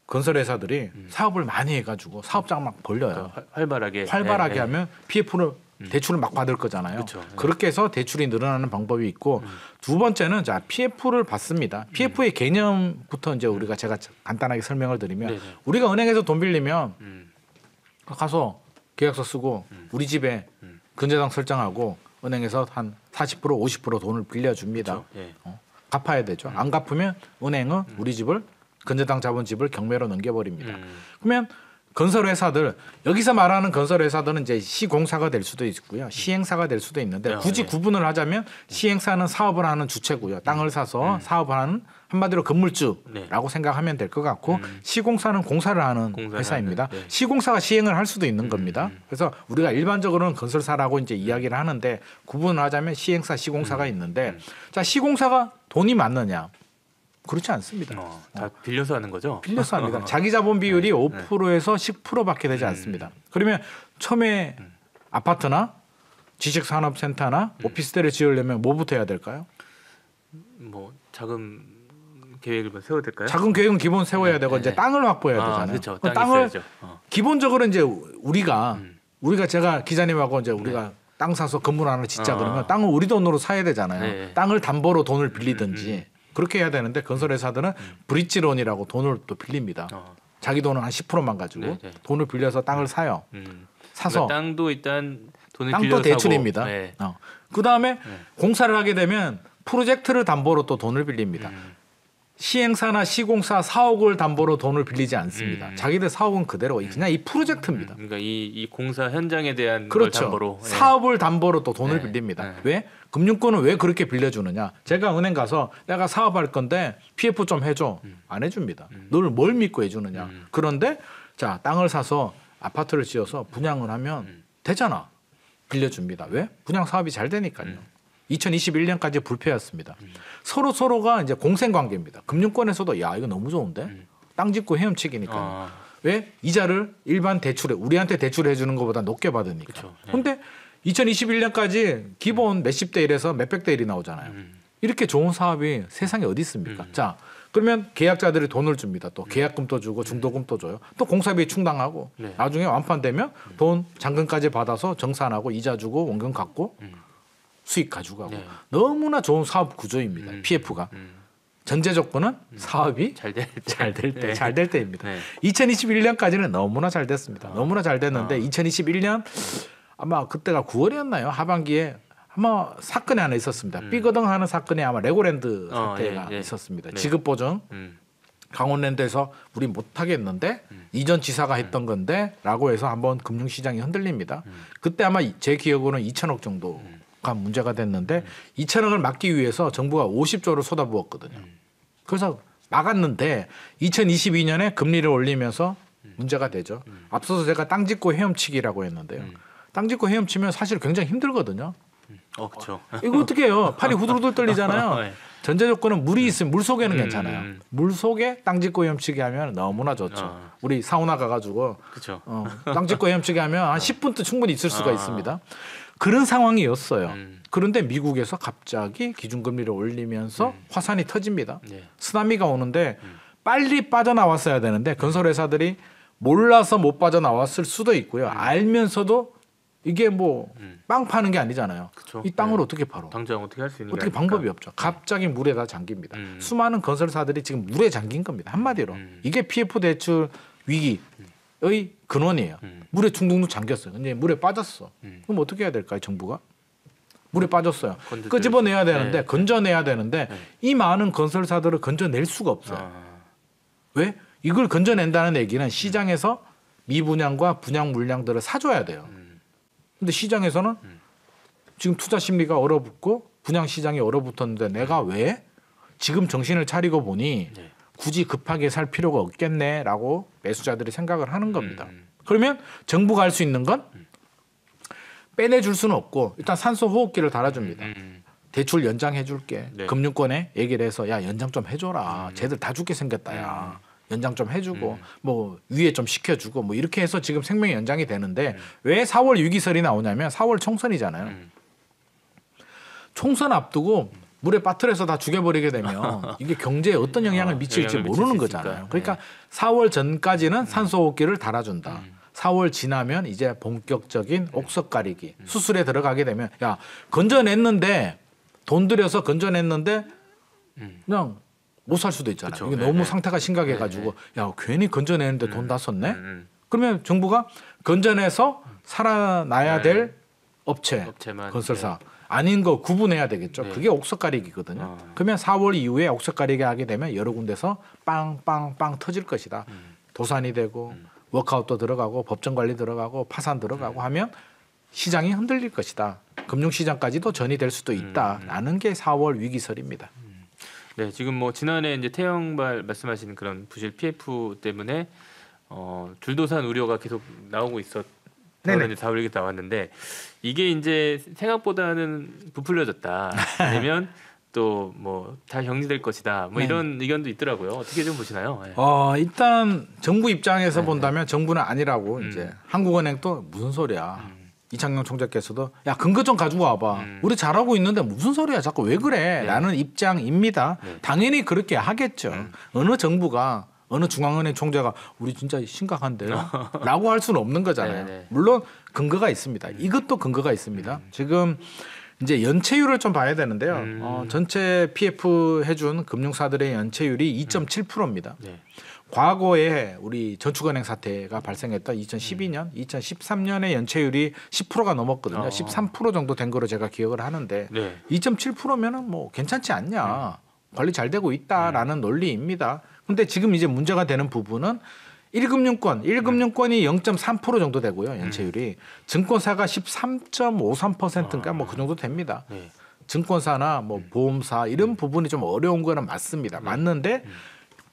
건설회사들이 음. 사업을 많이 해가지고 사업장 막 벌려요. 그러니까 활발하게 활발하게 네, 하면 PF를 음. 대출을 막 받을 거잖아요. 그쵸, 예. 그렇게 해서 대출이 늘어나는 방법이 있고 음. 두 번째는 자 PF를 받습니다. PF의 음. 개념부터 이제 우리가 제가 간단하게 설명을 드리면 네네. 네. 우리가 은행에서 돈 빌리면 음. 가서 계약서 쓰고 음. 우리 집에 근저당 설정하고 은행에서 한 40% 50% 돈을 빌려줍니다. 예. 어, 갚아야 되죠. 안 갚으면 은행은 우리 집을 건저당 자본집을 경매로 넘겨버립니다. 음. 그러면 건설회사들 여기서 말하는 건설회사들은 이제 시공사가 될 수도 있고요 음. 시행사가 될 수도 있는데 네, 굳이 네. 구분을 하자면 네. 시행사는 사업을 하는 주체고요 땅을 사서 음. 사업을 하는 한마디로 건물주라고 네. 생각하면 될 것 같고 음. 시공사는 공사를 하는 회사입니다 하는, 네. 시공사가 시행을 할 수도 있는 음. 겁니다 음, 음. 그래서 우리가 일반적으로는 건설사라고 이제 이야기를 하는데 구분을 하자면 시행사 시공사가 있는데 자 시공사가 돈이 많느냐 그렇지 않습니다. 어, 어. 다 어. 빌려서 하는 거죠? 빌려서 합니다. *laughs* 어. 자기 자본 비율이 5%에서 10%밖에 되지 음. 않습니다. 그러면 처음에 음. 아파트나 지식산업센터나 음. 오피스텔을 지으려면 뭐부터 해야 될까요? 뭐 자금 계획을
뭐 세워야 될까요? 자금
계획은 기본 세워야 네, 되고 네, 이제 땅을 확보해야 아, 되잖아요. 그쵸, 그렇죠. 땅을 어. 기본적으로 이제 우리가 음. 우리가 제가 기자님하고 이제 네. 우리가 땅 사서 건물 하나 짓자 아. 그러면 땅은 우리 돈으로 사야 되잖아요. 네. 땅을 담보로 돈을 빌리든지 음, 음, 그렇게 해야 되는데 건설회사들은 음. 음. 브릿지론이라고 돈을 또 빌립니다. 어. 자기 돈은 한 10%만 가지고 네네. 네. 돈을 빌려서 땅을 사요.
음. 그러니까 사서 그러니까 땅도 일단 돈을 땅도 대출입니다.
네. 어. 그 다음에 네. 공사를 하게 되면 프로젝트를 담보로 또 돈을 빌립니다. 음. 시행사나 시공사 사옥을 담보로 돈을 빌리지 않습니다. 음. 자기들 사옥은 그대로 음. 그냥 이 프로젝트입니다.
음, 음. 그러니까 이, 이 공사 현장에 대한 그렇죠. 담보로 예.
사업을 담보로 또 돈을 네. 빌립니다. 네. 왜? 금융권은 왜 그렇게 빌려주느냐? 제가 은행 가서 내가 사업할 건데 PF 좀 해줘 음. 안 해줍니다. 음. 너뭘 믿고 해주느냐? 음. 그런데 자 땅을 사서 아파트를 지어서 분양을 하면 되잖아. 빌려줍니다. 왜? 분양 사업이 잘 되니까요. 2021년까지 불패였습니다. 음. 서로 서로가 이제 공생 관계입니다. 금융권에서도 야 이거 너무 좋은데 음. 땅 짓고 헤엄치기니까 아. 왜 이자를 일반 대출에 우리한테 대출해 주는 것보다 높게 받으니까. 그쵸, 네. 근데 2021년까지 기본 음. 몇십 대일에서 몇백 대일이 나오잖아요. 음. 이렇게 좋은 사업이 세상에 어디 있습니까? 음. 자 그러면 계약자들이 돈을 줍니다. 또 음. 계약금도 주고 중도금도 줘요. 또 공사비 충당하고 네. 나중에 완판되면 돈 잔금까지 받아서 정산하고 이자 주고 원금 갚고. 수익 가져가고 네. 너무나 좋은 사업 구조입니다. 음. PF가. 음. 전제 조건은 음. 사업이 잘 될 때, 잘 될 때, 네. 때입니다. 네. 2021년까지는 너무나 잘 됐습니다. 아. 너무나 잘 됐는데 아. 2021년 아마 그때가 9월이었나요? 하반기에 아마 사건이 하나 있었습니다. 음. 삐거덩하는 사건이 아마 레고랜드 사태가 어, 예, 예. 있었습니다. 네. 지급 보증 음. 강원랜드에서 우리 못하겠는데 음. 이전 지사가 음. 했던 건데라고 해서 한번 금융시장이 흔들립니다. 음. 그때 아마 제 기억으로는 2천억 정도 음. 가 문제가 됐는데 이 차량을 막기 위해서 정부가 50조를 쏟아부었거든요. 그래서 막았는데 2022년에 금리를 올리면서 문제가 되죠. 앞서서 제가 땅 짓고 헤엄치기라고 했는데요. 음. 땅 짓고 헤엄치면 사실 굉장히 힘들거든요. 어, 그렇죠. 이거 어떻게 해요? 팔이 후들후들 떨리잖아요. *laughs* 어, 예. 전제 조건은 물이 있으면 물 속에는 음, 괜찮아요. 음, 음. 물 속에 땅 짓고 헤엄치기 하면 너무나 좋죠. 어. 우리 사우나 가가지고 어, 땅 짓고 헤엄치기 하면 한 10분도 충분히 있을 수가 아. 있습니다. 그런 상황이었어요. 음. 그런데 미국에서 갑자기 기준금리를 올리면서 음. 화산이 터집니다. 네. 쓰나미가 오는데 음. 빨리 빠져나왔어야 되는데 건설회사들이 몰라서 못 빠져나왔을 수도 있고요. 음. 알면서도 이게 뭐빵 음. 파는 게 아니잖아요. 그쵸. 이 땅을 네. 어떻게 팔어?
당장 어떻게 할 수 있는 어떻게 방법이
없죠. 음. 갑자기 물에다 잠깁니다. 수많은 건설사들이 지금 물에 잠긴 겁니다. 한마디로 이게 PF 대출 위기의 근원이에요. 음. 물에 중독둥 잠겼어요. 근데 물에 빠졌어. 음. 그럼 어떻게 해야 될까요, 정부가? 물에 빠졌어요.
끄집어내야 되는데
네. 건져내야 되는데 네. 이 많은 건설사들을 건져낼 수가 없어요. 아. 왜? 이걸 건져낸다는 얘기는 시장에서 미분양과 분양 물량들을 사줘야 돼요. 음. 근데 시장에서는 음. 지금 투자 심리가 얼어붙고 분양 시장이 얼어붙었는데 내가 음. 왜 지금 정신을 차리고 보니 네. 굳이 급하게 살 필요가 없겠네라고 매수자들이 생각을 하는 음. 겁니다. 음. 그러면 정부가 할 수 있는 건 음. 빼내줄 수는 없고 일단 산소 호흡기를 달아줍니다. 음. 음 대출 연장해줄게. 네. 금융권에 얘기를 해서 야 연장 좀 해줘라. 음. 쟤들 다 죽게 생겼다야. 연장 좀 해주고 음. 뭐 위에 좀 시켜주고 뭐 이렇게 해서 지금 생명 연장이 되는데 음. 왜 4월 유기설이 나오냐면 4월 총선이잖아요. 음. 총선 앞두고 물에 빠뜨려서 다 죽여버리게 되면 *laughs* 이게 경제에 어떤 영향을 어, 미칠지 영향을 모르는 거잖아요. 그러니까 네. 4월 전까지는 음. 산소 호흡기를 달아준다. 음. 4월 지나면 이제 본격적인 네. 옥석 가리기 음. 수술에 들어가게 되면 야 건져냈는데 돈 들여서 건져냈는데 음. 그냥 못 살 수도 있잖아. 요 이게 네네. 너무 네. 상태가 심각해가지고 네네. 네. 야 괜히 건져내는데 돈다 음. 썼네. 네 그러면 정부가 건져내서 살아나야 될 업체, 업체만, 건설사. 네. 아닌 거 구분해야 되겠죠. 네. 그게 옥석 가리기거든요. 아, 그러면 4월 이후에 옥석 가리기 하게 되면 여러 군데서 빵빵빵 터질 것이다. 음. 도산이 되고 음. 워크아웃도 들어가고 법정 관리 들어가고 파산 들어가고 네. 하면 시장이 흔들릴 것이다. 금융시장까지도 전이 될 수도 음, 있다라는 음. 게 4월 위기설입니다. 음.
네, 지금 뭐 지난해 이제 태형발 말씀하신 그런 부실 PF 때문에 어, 줄도산 우려가 계속 나오고 있었. 네네. 사월일기 나왔는데 이게 이제 생각보다는 부풀려졌다. *laughs* 아니면또 뭐다 정리될 것이다. 뭐네 이런 의견도 있더라고요. 어떻게 좀 보시나요?
네. 어 일단 정부 입장에서 네, 네 본다면 정부는 아니라고 음. 이제 한국은행도 무슨 소리야. 음. 이창용 총재께서도 야 근거 좀 가지고 와봐 음. 우리 잘하고 있는데 무슨 소리야 자꾸 왜 그래 네. 라는 입장입니다 네. 당연히 그렇게 하겠죠 음. 어느 정부가 어느 중앙은행 총재가 우리 진짜 심각한데요라고 아. 할 수는 없는 거잖아요. 네네. 네. 물론 근거가 있습니다. 이것도 근거가 있습니다. 음. 지금 이제 연체율을 좀 봐야 되는데요. 음. 어, 전체 PF 해준 금융사들의 연체율이 2.7%입니다. 네. 과거에 우리 저축은행 사태가 발생했던 2012년, 2 0 1 3년에 연체율이 10%가 넘었거든요. 어. 13% 정도 된 거로 제가 기억을 하는데 네. 2.7%면은 뭐 괜찮지 않냐. 네. 관리 잘 되고 있다라는 음. 논리입니다. 근데 지금 이제 문제가 되는 부분은 1금융권, 1금융권이 0.3% 정도 되고요. 음. 연체율이. 증권사가 13.53%인가 뭐 그 정도 됩니다. 네. 증권사나 뭐 음. 보험사 이런 음. 부분이 좀 어려운 거는 맞습니다. 맞는데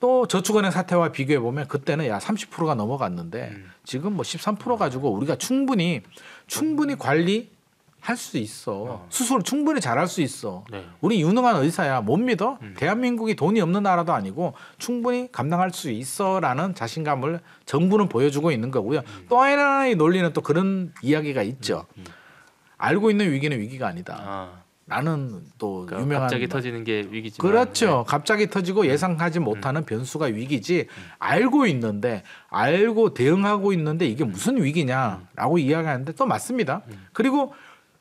또 저축은행 사태와 비교해 보면 그때는 야 30%가 넘어갔는데 지금 뭐 13% 가지고 우리가 충분히 충분히 관리 할수 있어. 수술 어. 충분히 잘할 수 있어. 네. 우리 유능한 의사야. 못 믿어? 음. 대한민국이 돈이 없는 나라도 아니고 충분히 감당할 수 있어라는 자신감을 정부는 보여주고 있는 거고요. 음. 또 하나의 논리는 또 그런 이야기가 있죠. 음. 음. 알고 있는 위기는 위기가 아니다. 아. 라는 또 그러니까 유명한 갑자기
터지는 게 위기지.
그렇죠. 네. 갑자기 터지고 음. 예상하지 못하는 음. 변수가 위기지. 음. 알고 있는데 알고 대응하고 있는데 이게 무슨 위기냐라고 음. 이야기하는데 또 맞습니다. 음. 그리고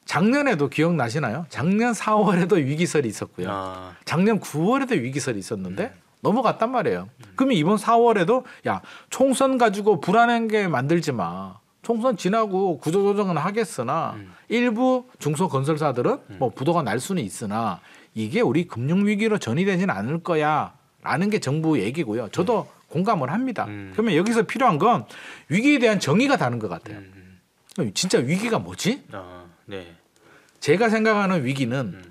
작년에도 기억나시나요? 작년 4월에도 위기설이 있었고요. 아. 작년 9월에도 위기설이 있었는데 음. 넘어갔단 말이에요. 음. 그러면 이번 4월에도 야 총선 가지고 불안한 게 만들지 마. 총선 지나고 구조조정은 하겠으나 음. 일부 중소건설사들은 음. 뭐 부도가 날 수는 있으나 이게 우리 금융위기로 전이되진 않을 거야 라는 게 정부 얘기고요. 저도 네. 공감을 합니다. 음. 그러면 여기서 필요한 건 위기에 대한 정의가 다른 것 같아요. 음, 진짜 위기가 뭐지? 아. 네. 제가 생각하는 위기는 음.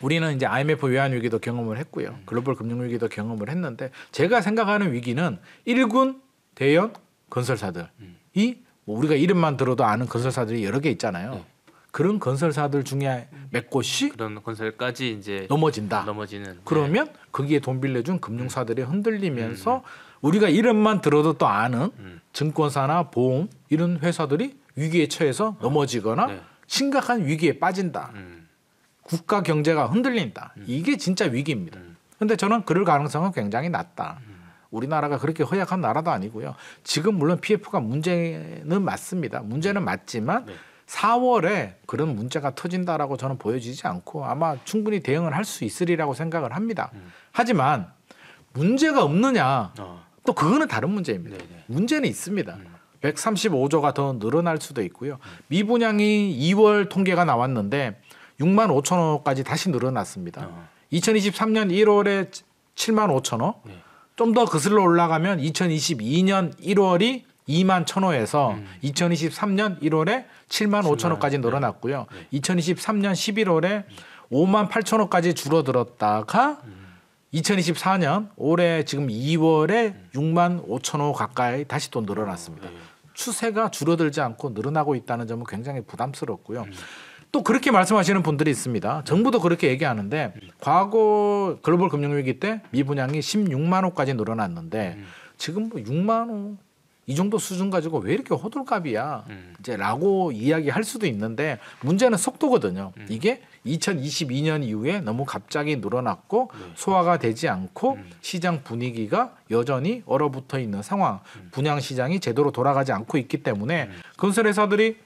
우리는 이제 IMF 외환 위기도 경험을 했고요. 음. 글로벌 금융 위기도 경험을 했는데 제가 생각하는 위기는 일군 대형 건설사들이 음. 뭐 우리가 이름만 들어도 아는 건설사들이 여러 개 있잖아요. 네. 그런 건설사들 중에 몇
곳이 그런 건설까지 이제 넘어진다. 넘어지는 네.
그러면 네. 거기에 돈 빌려준 금융사들이 음. 흔들리면서 음, 음. 우리가 이름만 들어도 또 아는 음. 증권사나 보험 이런 회사들이 위기에 처해서 어. 넘어지거나 네. 심각한 위기에 빠진다. 음. 국가 경제가 흔들린다. 음. 이게 진짜 위기입니다. 그런데 음. 저는 그럴 가능성은 굉장히 낮다. 음. 우리나라가 그렇게 허약한 나라도 아니고요. 지금 물론 PF가 문제는 맞습니다. 문제는 네. 맞지만 네. 4월에 그런 문제가 터진다라고 저는 보여지지 않고 아마 충분히 대응을 할 수 있으리라고 생각을 합니다. 음. 하지만 문제가 없느냐 어. 또 그거는 다른 문제입니다. 네네. 네. 문제는 있습니다. 음. 135조가 더 늘어날 수도 있고요. 미분양이 2월 통계가 나왔는데 6만 5천 호까지 다시 늘어났습니다. 어. 2023년 1월에 7만 5천 호, 네. 좀더 거슬러 올라가면 2022년 1월이 2만 1 0 0호에서 음. 2023년 1월에 7만 5천호까지 늘어났고요. 네. 네. 2023년 11월에 5만 8천호까지 줄어들었다가 음. 2024년 올해 지금 2월에 음. 6만 5천호 가까이 다시 또 늘어났습니다. 어, 네. 추세가 줄어들지 않고 늘어나고 있다는 점은 굉장히 부담스럽고요. 음. 또 그렇게 말씀하시는 분들이 있습니다. 정부도 그렇게 얘기하는데 음. 과거 글로벌 금융위기 때 미분양이 16만 호까지 늘어났는데 음. 지금 뭐 6만 호. 이 정도 수준 가지고 왜 이렇게 호들갑이야 음. 이제라고 이야기할 수도 있는데 문제는 속도거든요 음. 이게 2022년 이후에 너무 갑자기 늘어났고 네. 소화가 되지 않고 음. 시장 분위기가 여전히 얼어붙어 있는 상황, 음. 분양 시장이 제대로 돌아가지 않고 있기 때문에 음. 건설 회사들이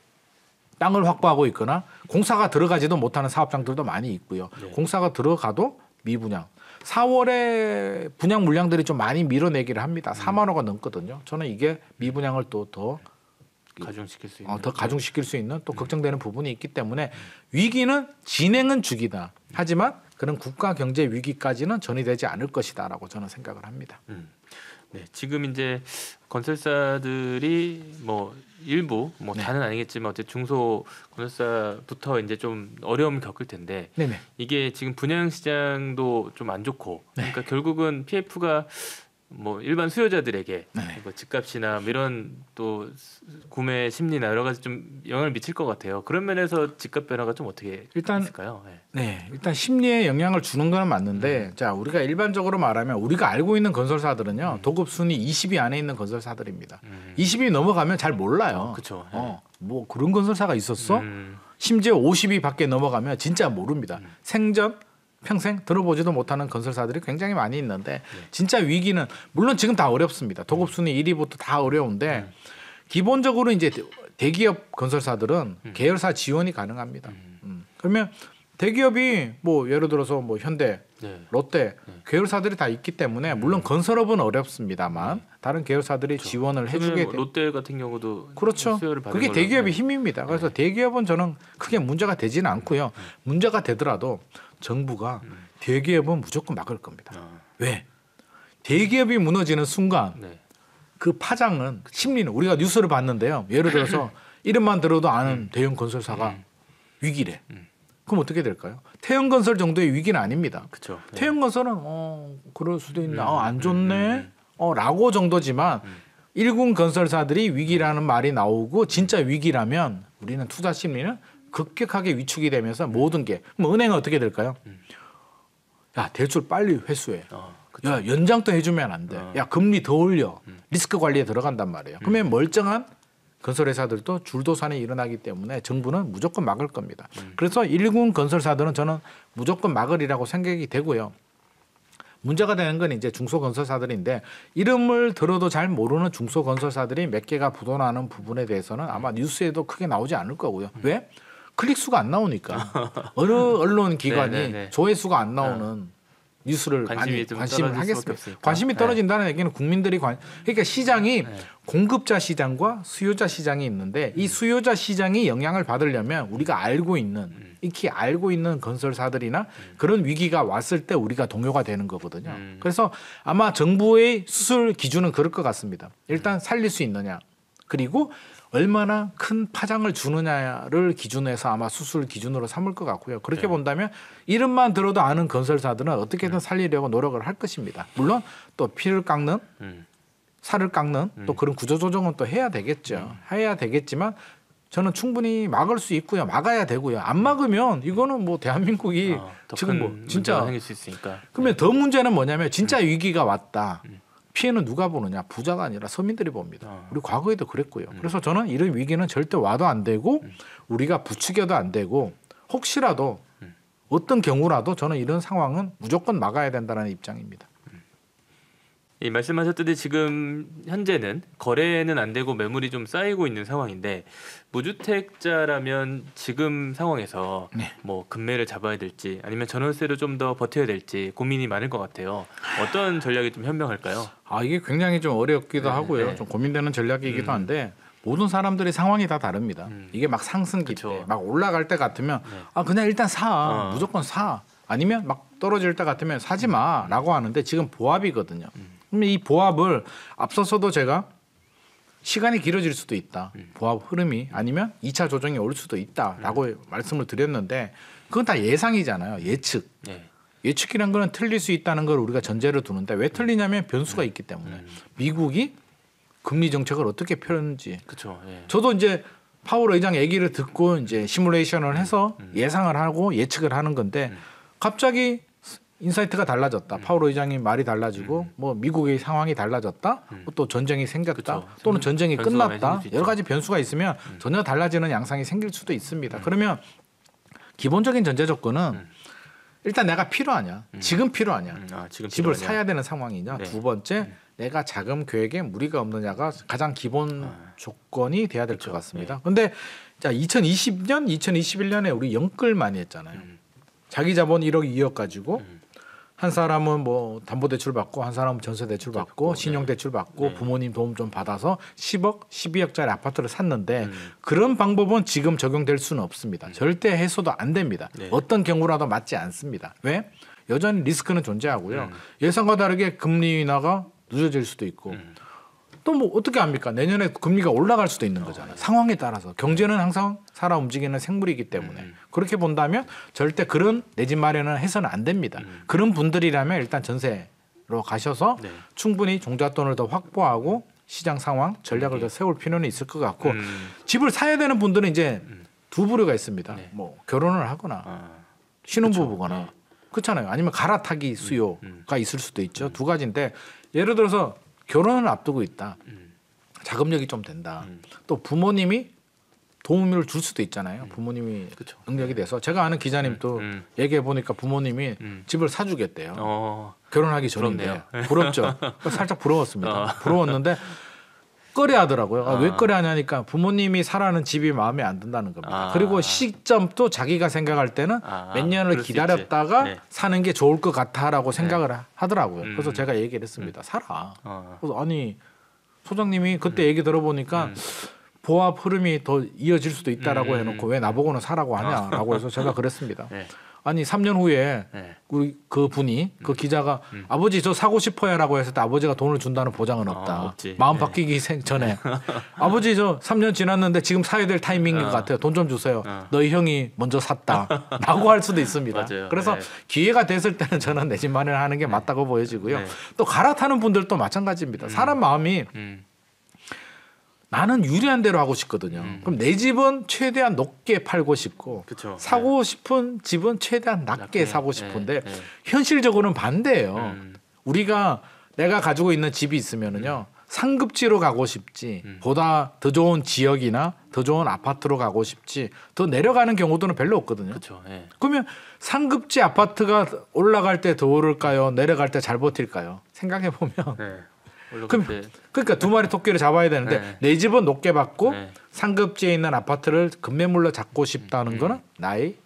땅을 확보하고 있거나 공사가 들어가지도 못하는 사업장들도 많이 있고요. 네. 공사가 들어가도 미분양. 4월에 분양 물량들이 좀 많이 밀어내기를 합니다. 4만 호가 넘거든요. 저는 이게 미분양을 또더 가중시킬 수 있는 어, 더 네. 가중시킬 수 있는 또 네. 걱정되는 부분이 있기 때문에 위기는 진행은 죽이다. 네. 하지만 그런 국가 경제 위기까지는 전이되지 않을 것이다라고 저는 생각을 합니다.
음. 네, 지금 이제 건설사들이 뭐 일부 뭐 네. 다는 아니겠지만 어째 중소 건설사부터 이제 좀 어려움을 겪을 텐데 네네. 이게 지금 분양 시장도 좀 안 좋고 네. 그러니까 결국은 PF가 뭐 일반 수요자들에게 네. 뭐 집값이나 뭐 이런 또 구매 심리나 여러 가지 좀 영향을 미칠 것 같아요. 그런 면에서 집값 변화가 좀 어떻게 일단, 있을까요? 네.
네. 일단 심리에 영향을 주는 건 맞는데 음. 자 우리가 일반적으로 말하면 우리가 알고 있는 건설사들은요 음. 도급 순위 20위 안에 있는 건설사들입니다. 음. 20위 넘어가면 잘 몰라요. 그렇죠. 어, 뭐 그런 건설사가 있었어? 음. 심지어 50위 밖에 넘어가면 진짜 모릅니다. 음. 생전 평생 들어보지도 못하는 건설사들이 굉장히 많이 있는데 네. 진짜 위기는 물론 지금 다 어렵습니다. 도급 순위 1위부터 다 어려운데 네. 기본적으로 이제 대기업 건설사들은 음. 계열사 지원이 가능합니다. 음. 음. 그러면 대기업이 뭐 예를 들어서 뭐 현대, 네. 롯데 계열사들이 다 있기 때문에 물론 건설업은 어렵습니다만 다른 계열사들이 그렇죠. 지원을 해주게 뭐
롯데 같은 경우도
그렇죠. 그게 대기업의 힘입니다. 그래서 대기업은 저는 크게 문제가 되지는 않고요. 문제가 되더라도 정부가 음. 대기업은 무조건 막을 겁니다. 아. 왜? 대기업이 무너지는 순간 네. 그 파장은 그 심리는 우리가 뉴스를 봤는데요. 예를 들어서 *clears throat* 이름만 들어도 아는 음. 대형 건설사가 음. 위기래. 음. 그럼 어떻게 될까요? 태형건설 정도의 위기는 아닙니다. 그쵸, 네. 태형건설은 어 그럴 수도 있나, 음. 어, 안 좋네, 어라고 정도지만 일군 건설사들이 위기라는 말이 나오고 진짜 위기라면 우리는 투자 심리는 급격하게 위축이 되면서 모든 게뭐 은행은 어떻게 될까요? 야 대출 빨리 회수해. 어, 야 연장도 해주면 안 돼. 어. 야 금리 더 올려. 음. 리스크 관리에 들어간단 말이에요. 그러면 음. 멀쩡한 건설회사들도 줄도산이 일어나기 때문에 정부는 무조건 막을 겁니다. 음. 그래서 일군 건설사들은 저는 무조건 막으리라고 생각이 되고요. 문제가 되는 건 이제 중소건설사들인데 이름을 들어도 잘 모르는 중소건설사들이 몇 개가 부도나는 부분에 대해서는 아마 음. 뉴스에도 크게 나오지 않을 거고요. 음. 왜? 클릭수가 안 나오니까 *laughs* 어느 언론 기관이 네, 네, 네. 조회수가 안 나오는 뉴스를 관심이 많이 관심을 하겠습니다. 관심이 떨어진다는 네. 얘기는 국민들이 관 그러니까 시장이 네. 공급자 시장과 수요자 시장이 있는데 음. 이 수요자 시장이 영향을 받으려면 우리가 알고 있는 음. 익히 알고 있는 건설사들이나 음. 그런 위기가 왔을 때 우리가 동요가 되는 거거든요. 음. 그래서 아마 정부의 수술 기준은 그럴 것 같습니다. 일단 음. 살릴 수 있느냐 그리고 얼마나 큰 파장을 주느냐를 기준으 해서 아마 수술 기준으로 삼을 것 같고요. 그렇게 네. 본다면 이름만 들어도 아는 건설사들은 어떻게든 네. 살리려고 노력을 할 것입니다. 물론 또 피를 깎는 음. 살을 깎는 음. 또 그런 구조조정은 또 해야 되겠죠. 음. 해야 되겠지만 저는 충분히 막을 수 있고요. 막아야 되고요. 안 막으면 이거는 뭐 대한민국이 어, 지금 뭐 진짜 생길 수 있으니까. 그러면 네. 더 문제는 뭐냐면 진짜 위기가 왔다. 피해는 누가 보느냐 부자가 아니라 서민들이 봅니다. 아. 우리 과거에도 그랬고요. 음. 그래서 저는 이런 위기는 절대 와도 안 되고 음. 우리가 부추겨도 안 되고 혹시라도 음. 어떤 경우라도 저는 이런 상황은 무조건 막아야 된다는 입장입니다.
이 말씀하셨듯이 지금 현재는 거래는 안 되고 매물이 좀 쌓이고 있는 상황인데 무주택자라면 지금 상황에서 네. 뭐 금매를 잡아야 될지 아니면 전월세로 좀 더 버텨야 될지 고민이 많을 것 같아요. 어떤 전략이 좀 현명할까요?
아 이게 굉장히 좀 어렵기도 네, 하고요. 네. 좀 고민되는 전략이기도 음. 한데 모든 사람들의 상황이 다 다릅니다. 음. 이게 막 상승기 때, 막 올라갈 때 같으면 네. 아 그냥 일단 사 어. 무조건 사 아니면 막 떨어질 때 같으면 사지 마라고 하는데 지금 보합이거든요. 음. 이 보합을 앞서서도 제가 시간이 길어질 수도 있다. 예. 보합 흐름이 아니면 2차 조정이 올 수도 있다라고 음. 말씀을 드렸는데 그건 다 예상이잖아요. 예측. 네. 예. 예측이라는 거는 틀릴 수 있다는 걸 우리가 전제로 두는데 왜 틀리냐면 변수가 음. 있기 때문에 음. 미국이 금리 정책을 어떻게 펴는지. 그렇 예. 저도 이제 파월 의장 얘기를 듣고 이제 시뮬레이션을 해서 음. 예상을 하고 예측을 하는 건데 갑자기 인사이트가 달라졌다. 음. 파월 의장의 말이 달라지고 음. 뭐 미국의 상황이 달라졌다. 음. 또 전쟁이 생겼다. 그쵸. 또는 전쟁이 끝났다. 여러 가지 변수가 있으면 음. 전혀 달라지는 양상이 생길 수도 있습니다. 음. 그러면 기본적인 전제 조건은 음. 일단 내가 필요하냐? 지금 필요하냐? 아, 지금 집을 필요하냐? 사야 되는 상황이냐? 네. 두 번째 내가 자금 계획에 무리가 없느냐가 가장 기본 아. 조건이 돼야 될 것 같습니다. 네. 근데 자 2020년, 2021년에 우리 영끌 많이 했잖아요. 자기 자본 1억, 2억 가지고 한 사람은 뭐 담보 대출 받고 한 사람은 전세 대출 받고 신용 대출 받고 네. 네. 부모님 도움 좀 받아서 10억, 12억짜리 아파트를 샀는데 음. 그런 방법은 지금 적용될 수는 없습니다. 음. 절대 해소도 안 됩니다. 네. 어떤 경우라도 맞지 않습니다. 왜? 여전히 리스크는 존재하고요. 음. 예상과 다르게 금리 인하가 늦어질 수도 있고 음. 또뭐 어떻게 합니까? 내년에 금리가 올라갈 수도 있는 거잖아요. 아, 예. 상황에 따라서 경제는 항상 살아 움직이는 생물이기 때문에 음. 음. 그렇게 본다면 절대 그런 내 집 마련은 해서는 안 됩니다. 음. 그런 분들이라면 일단 전세로 가셔서 네. 충분히 종잣돈을 더 확보하고 시장 상황 전략을 네. 더 음. 세울 필요는 있을 것 같고 음. 집을 사야 되는 분들은 이제 음. 두 부류가 있습니다. 네. 뭐 결혼을 하거나 아. 신혼부부거나 그렇죠. 네. 그렇잖아요. 아니면 갈아타기 수요가 있을 수도 있죠. 두 가지인데 예를 들어서 결혼을 앞두고 있다. 음. 자금력이 좀 된다. 음. 또 부모님이 도움을 줄 수도 있잖아요. 음. 부모님이 그쵸. 능력이 네. 돼서 제가 아는 기자님도 음. 음. 얘기해 보니까 부모님이 집을 사주겠대요. 어. 결혼하기 전인데 부럽죠. *laughs* 살짝 부러웠습니다. 어. 부러웠는데 꺼려하더라고요. 아, 아. 왜 꺼려하냐니까 부모님이 살아는 집이 마음에 안 든다는 겁니다. 아. 그리고 시점도 자기가 생각할 때는 아, 몇 년을 기다렸다가 네. 사는 게 좋을 것 같아라고 네. 생각을 네. 하더라고요. 음. 그래서 제가 얘기를 했습니다. 살아. 음. 어. 그래서 아니 소장님이 그때 음. 얘기 들어보니까 음. 보합 흐름이 더 이어질 수도 있다라고 음, 해놓고 왜 나보고는 사라고 하냐라고 어. 해서 제가 그랬습니다. *laughs* 네. 아니 3년 후에 네. 우그 분이 그 음. 기자가 음. 아버지 저 사고 싶어요라고 했을 때 아버지가 돈을 준다는 보장은 아, 없다. 어, 마음 네. 바뀌기 전에 *laughs* 아버지 저 3년 지났는데 지금 사야 될 타이밍인 어. 것 같아요. 돈 좀 주세요. 어. 너희 형이 먼저 샀다라고 할 수도 있습니다. 그래서 네. 기회가 됐을 때는 저는 내 집 마련하는 게 네. 맞다고 보여지고요. 네. 또 갈아타는 분들도 마찬가지입니다. 음. 사람 마음이 음. 나는 유리한 대로 하고 싶거든요. 음. 그럼 내 집은 최대한 높게 팔고 싶고 그쵸. 사고 네. 싶은 집은 최대한 낮게, 낮 사고 싶은데 네, 네. 현실적으로는 반대예요. 음. 우리가 내가 가지고 있는 집이 있으면은요. 음. 상급지로 가고 싶지 음. 보다 더 좋은 지역이나 더 좋은 아파트로 가고 싶지 더 내려가는 경우들은 별로 없거든요. 그쵸, 네. 그러면 상급지 아파트가 올라갈 때 더 오를까요? 내려갈 때 잘 버틸까요? 생각해 보면 네. 그럼 그러니까 두 마리 토끼를 잡아야 되는데 네. 내 집은 높게 받고 네. 상급지에 있는 아파트를 금매물로 잡고 싶다는 음. 거는 나의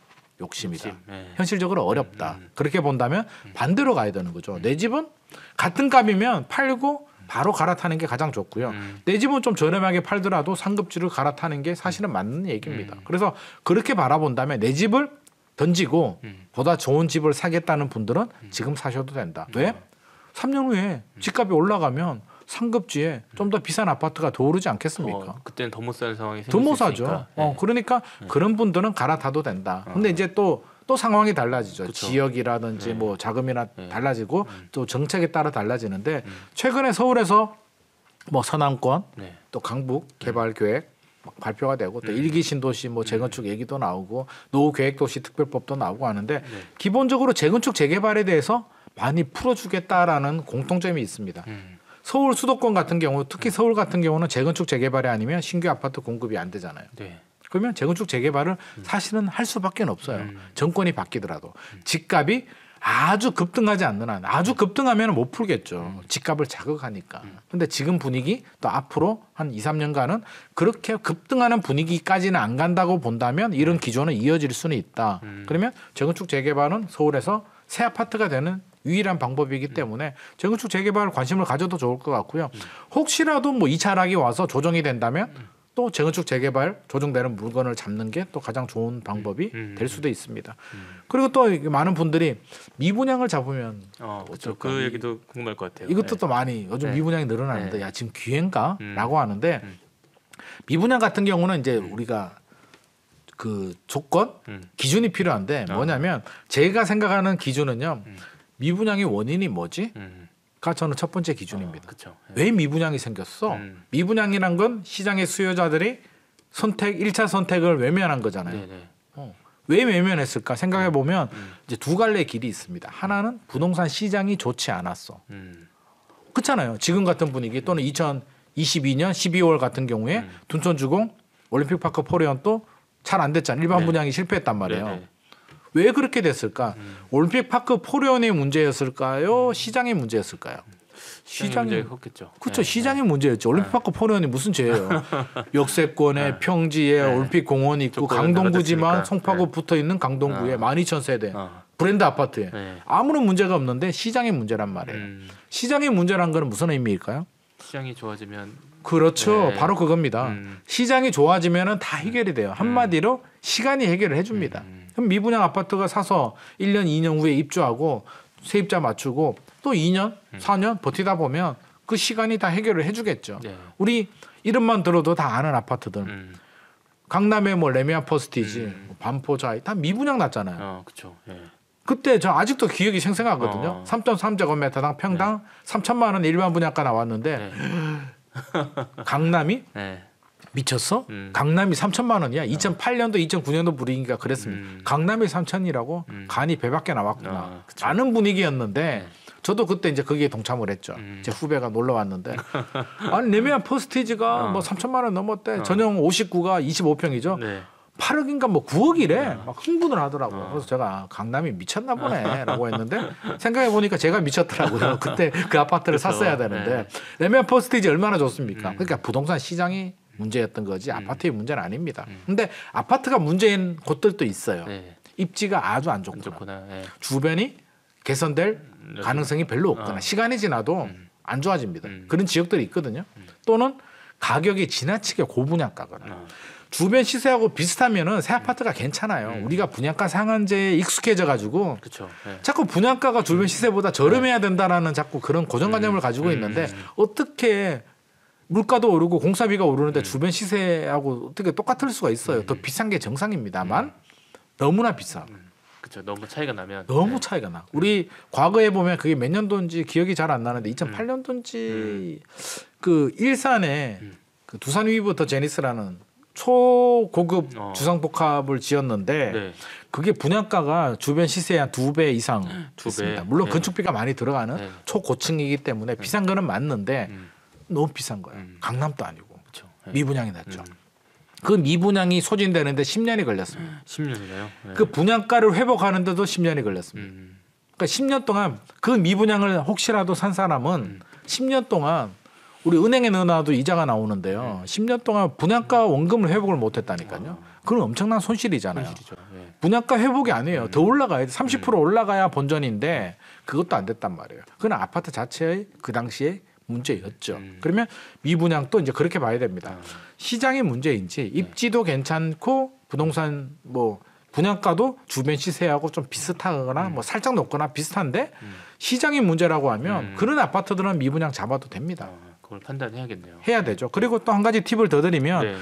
욕심이다. 욕심. 네. 현실적으로 어렵다. 음. 음. 그렇게 본다면 음. 반대로 가야 되는 거죠. 음. 내 집은 같은 값이면 팔고 음. 바로 갈아타는 게 가장 좋고요. 내 집은 좀 저렴하게 팔더라도 상급지를 갈아타는 게 사실은 맞는 얘기입니다. 그래서 그렇게 바라본다면 내 집을 던지고 보다 좋은 집을 사겠다는 분들은 지금 사셔도 된다. 왜? 3년 후에 음. 집값이 올라가면 상급지에 음. 좀더 비싼 아파트가 더 오르지 않겠습니까? 어,
그때는 더 못 살 상황이 더못 사죠. 네.
어, 예. 그러니까 네. 그런 분들은 갈아타도 된다. 어. 근데 어. 이제 또 또 상황이 달라지죠. 그쵸. 지역이라든지 네. 뭐 자금이나 달라지고 음. 또 정책에 따라 달라지는데 최근에 서울에서 뭐 서남권 네. 또 강북 개발 계획 발표가 되고 또 일기 신도시 뭐 재건축 얘기도 나오고 노후 계획 도시 특별법도 나오고 하는데 네. 기본적으로 재건축 재개발에 대해서 많이 풀어주겠다라는 공통점이 있습니다. 음. 서울 수도권 같은 경우 특히 음. 서울 같은 경우는 재건축 재개발이 아니면 신규 아파트 공급이 안 되잖아요. 네. 그러면 재건축 재개발을 음. 사실은 할 수밖에 없어요. 음. 정권이 바뀌더라도 음. 집값이 아주 급등하지 않는 한 아주 급등하면 못 풀겠죠. 집값을 자극하니까. 근데 지금 분위기 또 앞으로 한 2, 3년간은 그렇게 급등하는 분위기까지는 안 간다고 본다면 이런 네. 기조는 이어질 수는 있다. 그러면 재건축 재개발은 서울에서 새 아파트가 되는 유일한 방법이기 음. 때문에 재건축 재개발 관심을 가져도 좋을 것 같고요. 음. 혹시라도 뭐 이차 락이 와서 조정이 된다면 음. 또 재건축 재개발 조정되는 물건을 잡는 게 또 가장 좋은 방법이 음, 될 수도 있습니다. 음. 그리고 또 많은 분들이 미분양을 잡으면
어, 그렇죠. 그 얘기도 궁금할 것 같아요. 이것도 네. 또 많이
요즘 네. 미분양이 늘어나는데 네. 야 지금 기회인가라고 음. 하는데 미분양 같은 경우는 이제 우리가 그 조건 기준이 필요한데 어. 뭐냐면 제가 생각하는 기준은요. 미분양의 원인이 뭐지? 음. 가 저는 첫 번째 기준입니다. 어, 예. 왜 미분양이 생겼어? 음. 미분양이란 건 시장의 수요자들이 선택 1차 선택을 외면한 거잖아요. 네, 네. 어. 왜 외면했을까 생각해 보면 음. 음. 이제 두 갈래 길이 있습니다. 하나는 부동산 시장이 좋지 않았어. 음. 그렇잖아요. 지금 같은 분위기 또는 2022년 12월 같은 경우에 음. 둔촌주공 올림픽파크 포리언또잘안 됐잖아요. 일반 네. 분양이 실패했단 말이에요. 네네. 왜 그렇게 됐을까? 음. 올림픽 파크 포련의 문제였을까요? 음. 시장의 문제였을까요? 시장이 컸겠죠. 그렇죠. 네, 시장의 네. 문제였죠. 올림픽파크 네. 포련이 무슨 죄예요? *laughs* 역세권에 네. 평지에 올림픽 공원 있고 강동구지만 송파구 붙어 있는 강동구에 아. 만 이천 세대 어. 브랜드 아파트에 아무런 문제가 없는데 시장의 문제란 말이에요. 음. 시장의 문제란 건 무슨 의미일까요?
시장이 좋아지면
그렇죠. 바로 그겁니다. 음. 시장이 좋아지면다 해결이 돼요. 음. 한마디로 시간이 해결을 해줍니다. 음. 그럼 미분양 아파트가 사서 1년, 2년 후에 입주하고 세입자 맞추고 또 2년, 4년 버티다 보면 그 시간이 다 해결을 해주겠죠. 네. 우리 이름만 들어도 다 아는 아파트들. 음. 강남에 뭐레미아 퍼스티지, 음. 뭐 반포 자이 다 미분양 났잖아요. 어, 그렇 예. 그때 저 아직도 기억이 생생하거든요. 어. 3.3제곱미터당 평당 네. 3천만 원 일반 분양가 나왔는데 네. *laughs* 강남이 네. 미쳤어? 음. 강남이 3천만 원이야. 2008년도 2009년도 분위기가 그랬습니다. 음. 강남이 3천이라고 음. 간이 배밖에 나왔구나. 아, 라는 분위기였는데 저도 그때 이제 거기에 동참을 했죠. 음. 제 후배가 놀러 왔는데
*laughs*
아니 레미안 퍼스티지가 어. 뭐 3천만 원 넘었대. 어. 전용 59가 25평이죠. 네. 8억인가 뭐 9억이래. 막 흥분을 하더라고요. 어. 그래서 제가 강남이 미쳤나 보네. 어. *laughs* 라고 했는데 생각해 보니까 제가 미쳤더라고요. *laughs* 그때 그 아파트를 그쵸? 샀어야 되는데. 네. 레미안 퍼스티지 얼마나 좋습니까? 음. 그러니까 부동산 시장이 문제였던 거지 음. 아파트의 문제는 아닙니다. 음. 근데 아파트가 문제인 곳들도 있어요. 네. 입지가 아주 안 좋거나, 안 좋거나 네. 예. 주변이 개선될
음, 가능성이
별로 없거나 어. 시간이 지나도 음. 안 좋아집니다. 음. 그런 지역들이 있거든요. 또는 가격이 지나치게 고분양가거나 어. 주변 시세하고 비슷하면은 새 아파트가 괜찮아요. 음. 우리가 분양가 상한제에 익숙해져 가지고 네. 예. 자꾸 분양가가 주변 시세보다 저렴해야 된다라는 자꾸 그런 고정관념을 음. 가지고 있는데 음. 어떻게 물가도 오르고 공사비가 오르는데 음. 주변 시세하고 어떻게 똑같을 수가 있어요. 음. 더 비싼 게 정상입니다만 네. 너무나 비싸.
그렇죠. 너무 차이가
나면 너무 네. 차이가 나. 우리 과거에 보면 그게 몇 년도인지 기억이 잘 안 나는데 2008년도인지 음. 음. 그 일산에 그 두산 위브터 제니스라는 초고급 어. 주상 복합을 지었는데 네. 그게 분양가가 주변 시세의 한 두 배 이상 두 있습니다. 물론 네. 건축비가 많이 들어가는 초고층이기 때문에 비싼 거는 맞는데 음. 너무 비싼 거예요. 음. 강남도 아니고 그쵸. 예. 미분양이 났죠. 음. 그 미분양이 소진되는데 10년이 걸렸습니다.
10년이요? 음. 네. 예. 그
분양가를 회복하는데도 10년이 걸렸습니다. 음. 그러니까 10년 동안 그 미분양을 혹시라도 산 사람은 10년 음. 동안 우리 은행에 넣어놔도 이자가 나오는데요. 네. 음. 10년 동안 분양가 원금을 회복을 못했다니까요. 아. 그건 엄청난 손실이잖아요. 네. 분양가 회복이 아니에요. 음. 더 올라가야 돼. 30% 음. 올라가야 본전인데 그것도 안 됐단 말이에요. 그건 아파트 자체의 그 당시에 문제였죠. 음. 그러면 미분양도 이제 그렇게 봐야 됩니다. 음. 시장의 문제인지 네. 입지도 네. 괜찮고 부동산 뭐 분양가도 주변 시세하고 좀 비슷하거나 음. 뭐 살짝 높거나 비슷한데 음. 시장의 문제라고 하면 음. 그런 아파트들은 미분양 잡아도 됩니다. 아, 그걸 판단해야겠네요. 해야 되죠. 그리고 또 한 가지 팁을 더 드리면 네.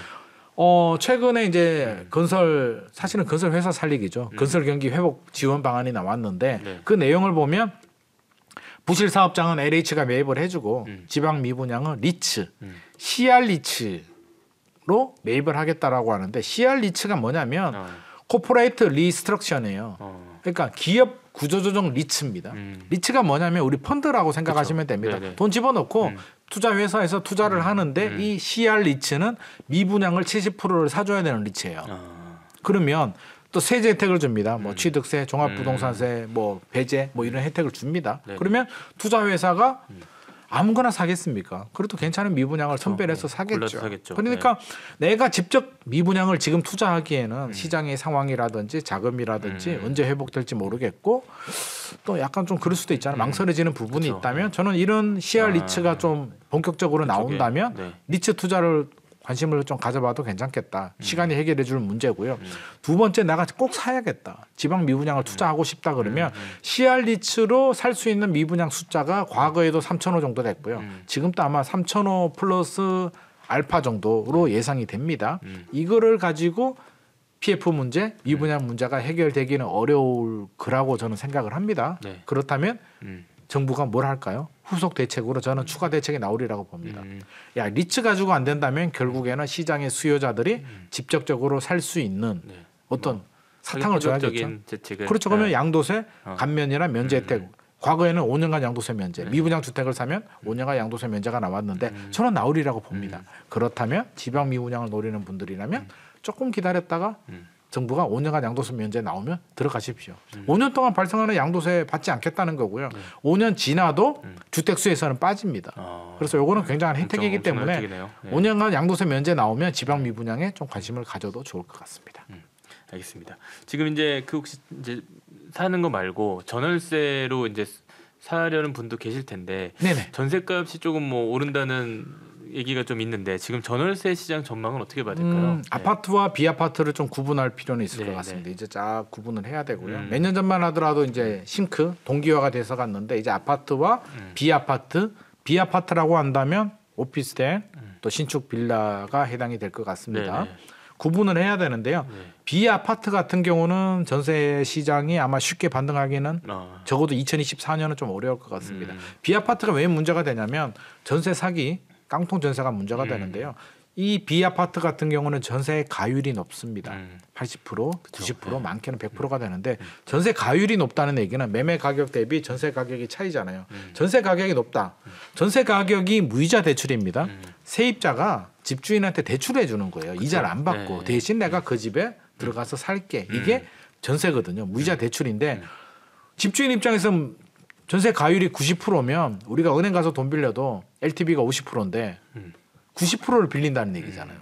어, 최근에 이제 음. 건설 사실은 건설 회사 살리기죠. 음. 건설 경기 회복 지원 방안이 나왔는데 네. 그 내용을 보면 부실 사업장은 LH가 매입을 해주고 음. 지방 미분양은 리츠, 음. CR 리츠로 매입을 하겠다라고 하는데 CR 리츠가 뭐냐면 어. 코퍼레이트 리스트럭션이에요. 어. 그러니까 기업 구조조정 리츠입니다. 음. 리츠가 뭐냐면 우리 펀드라고 생각하시면 그렇 됩니다. 네네. 돈 집어넣고 음. 투자 회사에서 투자를 음. 하는데 음. 이 CR 리츠는 미분양을 70%를 사줘야 되는 리츠예요. 어. 그러면 또 세제 혜택을 줍니다. 뭐 음. 취득세, 종합부동산세, 음. 뭐 배제, 뭐 이런 혜택을 줍니다. 네네. 그러면 투자 회사가 음. 아무거나 사겠습니까? 그래도 괜찮은 미분양을 그렇죠. 선별해서 네. 사겠죠. 사겠죠. 그러니까 네. 내가 직접 미분양을 지금 투자하기에는 음. 시장의 상황이라든지 자금이라든지 음. 언제 회복될지 모르겠고 또 약간 좀 그럴 수도 있잖아요. 망설여지는 부분이 그렇 있다면 저는 이런 시알 아. 리츠가 좀 본격적으로 그쪽에. 나온다면 네. 리츠 투자를 관심을 좀 가져봐도 괜찮겠다. 음. 시간이 해결해 줄 문제고요. 음. 두 번째 내가 꼭 사야겠다. 지방 미분양을 투자하고 싶다 그러면 시알리츠로 음, 음, 음. 살수 있는 미분양 숫자가 과거에도 3천호 정도 됐고요. 지금도 아마 3천호 플러스 알파 정도로 네. 예상이 됩니다. 이거를 가지고 PF 문제, 네. 미분양 문제가 해결되기는 어려울 거라고 저는 생각을 합니다. 네. 그렇다면 정부가 뭘 할까요? 후속 대책으로 저는 추가 대책이 나오리라고 봅니다. 음. 야 리츠 가지고 안 된다면 결국에는 시장의 수요자들이 음. 직접적으로 살 수 있는 네. 어떤 뭐, 사탕을 줘야겠죠.
대책을. 그렇죠. 그러면 네.
양도세 어. 감면이나 면제 음. 혜택. 음. 과거에는 5년간 양도세 면제, 네. 미분양 주택을 사면 5년간 음. 양도세 면제가 나왔는데 음. 저는 나오리라고 봅니다. 그렇다면 지방 미분양을 노리는 분들이라면 조금 기다렸다가 정부가 5년간 양도세 면제 나오면 들어가십시오. 음. 5년 동안 발생하는 양도세 받지 않겠다는 거고요. 음. 5년 지나도 음. 주택 수에서는 빠집니다. 아, 그래서 요거는 네. 굉장한 혜택이기 때문에 혜네 5년간 양도세 면제 나오면 지방 네. 미분양에 좀 관심을 가져도 좋을 것 같습니다. 음.
알겠습니다. 지금 이제 그 혹시 이제 사는 거 말고 전월세로 이제 사려는 분도 계실 텐데 전세값이 조금 뭐 오른다는 얘기가 좀 있는데 지금 전월세 시장 전망은 어떻게 봐야 될까요? 음, 네.
아파트와 비아파트를 좀 구분할 필요는 있을 네, 것 네. 같습니다. 이제 쫙 구분을 해야 되고요. 음. 몇년 전만 하더라도 이제 음. 싱크 동기화가 돼서 갔는데 이제 아파트와 음. 비아파트 비아파트라고 한다면 오피스텔 음. 또 신축 빌라가 해당이 될 것 같습니다. 네네. 구분을 해야 되는데요. 네. 비아파트 같은 경우는 전세 시장이 아마 쉽게 반등하기는 아. 적어도 2024년은 좀 어려울 것 같습니다. 음. 비아파트가 왜 문제가 되냐면 전세 사기 깡통 전세가 문제가 음. 되는데요. 이 비아파트 같은 경우는 전세 가율이 높습니다. 음. 80% 그쵸. 90% 음. 많게는 100%가 음. 되는데 음. 전세 가율이 높다는 얘기는 매매 가격 대비 전세 가격이 차이잖아요. 음. 전세 가격이 높다. 음. 전세 가격이 무이자 대출입니다. 세입자가 집주인한테 대출해 주는 거예요. 그쵸. 이자를 안 받고 네. 대신 내가 그 집에 들어가서 살게. 이게 전세거든요. 무이자 대출인데 집주인 입장에서 는 전세 가율이 90%면 우리가 은행 가서 돈 빌려도 LTV가 50%인데 음. 90%를 빌린다는 얘기잖아요.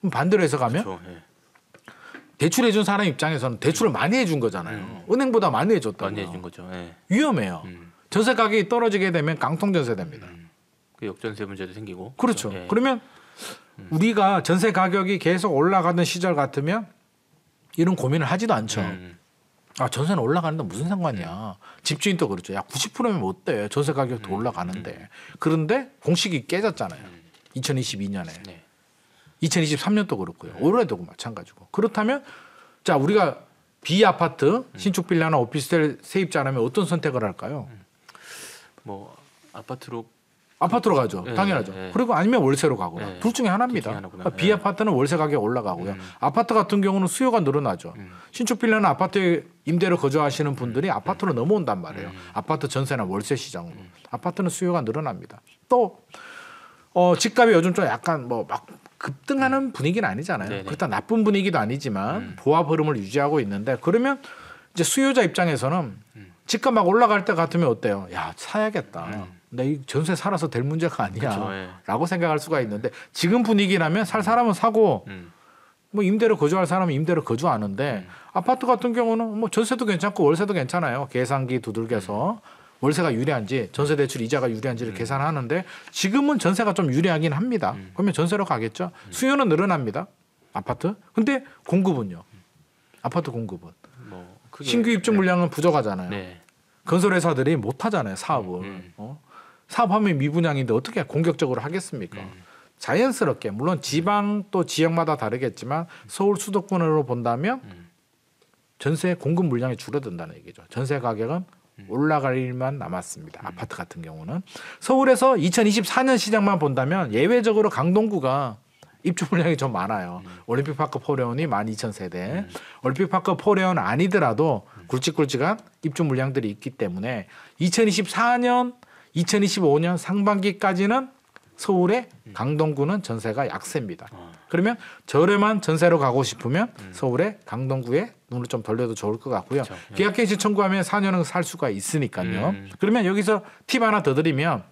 그럼 반대로 해서 가면 그렇죠. 예. 대출해 준 사람 입장에서는 대출을 음. 많이 해 준 거잖아요. 음. 은행보다 많이 해줬다. 많이 해 준 거죠. 예. 위험해요. 음. 전세 가격이 떨어지게 되면 강통 전세됩니다.
그 역전세 문제도 생기고.
그렇죠. 그렇죠. 예. 그러면 우리가 전세 가격이 계속 올라가는 시절 같으면 이런 고민을 하지도 않죠. 음. 아 전세는 올라가는데 무슨 상관이야. 집주인도 그렇죠. 야 90%면 뭐 어때? 전세 가격도 음, 올라가는데. 음. 음. 그런데 공식이 깨졌잖아요. 음. 2022년에. 네. 2023년도 그렇고요. 네. 올해도 마찬가지고. 그렇다면 자 우리가 비 아파트 음. 신축 빌라나 오피스텔 세입자라면 어떤 선택을 할까요? 음.
뭐 아파트로
아파트로 가죠. 네, 당연하죠. 네, 네. 그리고 아니면 월세로 가거나 예. 둘 중에 하나입니다. 그러니까 비 아파트는 월세 가격 이 올라가고요. 아파트 같은 경우는 수요가 늘어나죠. 신축 빌라는 아파트의 임대로 거주하시는 음. 분들이 음. 아파트로 음. 넘어온단 말이에요. 아파트 전세나 월세 시장으로. 아파트는 수요가 늘어납니다. 또 어, 집값이 요즘 좀 약간 뭐 막 급등하는 분위기는 아니잖아요. 네네. 그렇다 나쁜 분위기도 아니지만 보합 흐름을 유지하고 있는데 그러면 이제 수요자 입장에서는 집값 막 올라갈 때 같으면 어때요? 야 사야겠다. 음. 내이 전세 살아서 될 문제가 아니야라고 예. 생각할 수가 있는데 지금 분위기라면 살 사람은 사고 음. 뭐임대를 거주할 사람은 임대를 거주하는데 음. 아파트 같은 경우는 뭐 전세도 괜찮고 월세도 괜찮아요. 계산기 두들겨서 음. 월세가 유리한지 전세 대출 이자가 유리한지를 음. 계산하는데 지금은 전세가 좀 유리하긴 합니다. 음. 그러면 전세로 가겠죠. 음. 수요는 늘어납니다. 아파트. 근데 공급은요. 아파트 공급은 뭐 그게... 신규 입주 네. 물량은 부족하잖아요. 네. 건설 회사들이 못 하잖아요 사업을. 음, 어? 사업하면 미분양인데 어떻게 공격적으로 하겠습니까? 자연스럽게 물론 지방 또 지역마다 다르겠지만 서울 수도권으로 본다면 음. 전세 공급 물량이 줄어든다는 얘기죠. 전세 가격은 음. 올라갈 일만 남았습니다. 음. 아파트 같은 경우는 서울에서 2024년 시장만 본다면 예외적으로 강동구가 입주 물량이 좀 많아요. 음. 올림픽파크 포레온이 12,000세대. 음. 올림픽파크 포레온 아니더라도 음. 굵직굵직한 입주 물량들이 있기 때문에 2024년, 2025년 상반기까지는 서울의 음. 강동구는 전세가 약세입니다. 아. 그러면 저렴한 전세로 가고 싶으면 음. 서울의 강동구에 눈을 좀 돌려도 좋을 것 같고요. 예. 계약갱신 청구하면 4년은 살 수가 있으니까요. 음. 그러면 여기서 팁 하나 더 드리면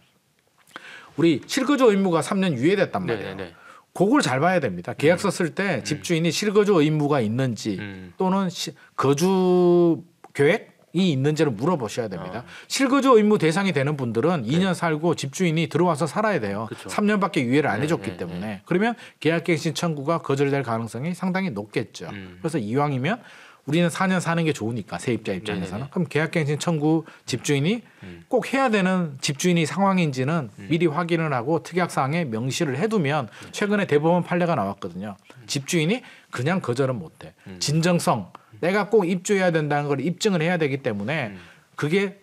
우리 실거주 의무가 3년 유예됐단 말이에요. 네네 네, 네. 그걸 잘 봐야 됩니다. 계약서 음. 쓸때 집주인이 실거주 의무가 있는지 음. 또는 시, 거주 계획 이 있는지를 물어보셔야 됩니다. 어. 실거주 의무 대상이 되는 분들은 네. 2년 살고 집주인이 들어와서 살아야 돼요. 그쵸. 3년밖에 유예를 안 네, 해줬기 네, 때문에 네. 그러면 계약갱신 청구가 거절될 가능성이 상당히 높겠죠. 음. 그래서 이왕이면 우리는 4년 사는 게 좋으니까 세입자 네, 네, 입장에서는 그럼 계약갱신 청구 집주인이 음. 꼭 해야 되는 집주인이 상황인지는 음. 미리 확인을 하고 특약사항에 명시를 해두면 음. 최근에 대법원 판례가 나왔거든요. 음. 집주인이 그냥 거절은 못해 음. 진정성 내가 꼭 입주해야 된다는 걸 입증을 해야 되기 때문에 음. 그게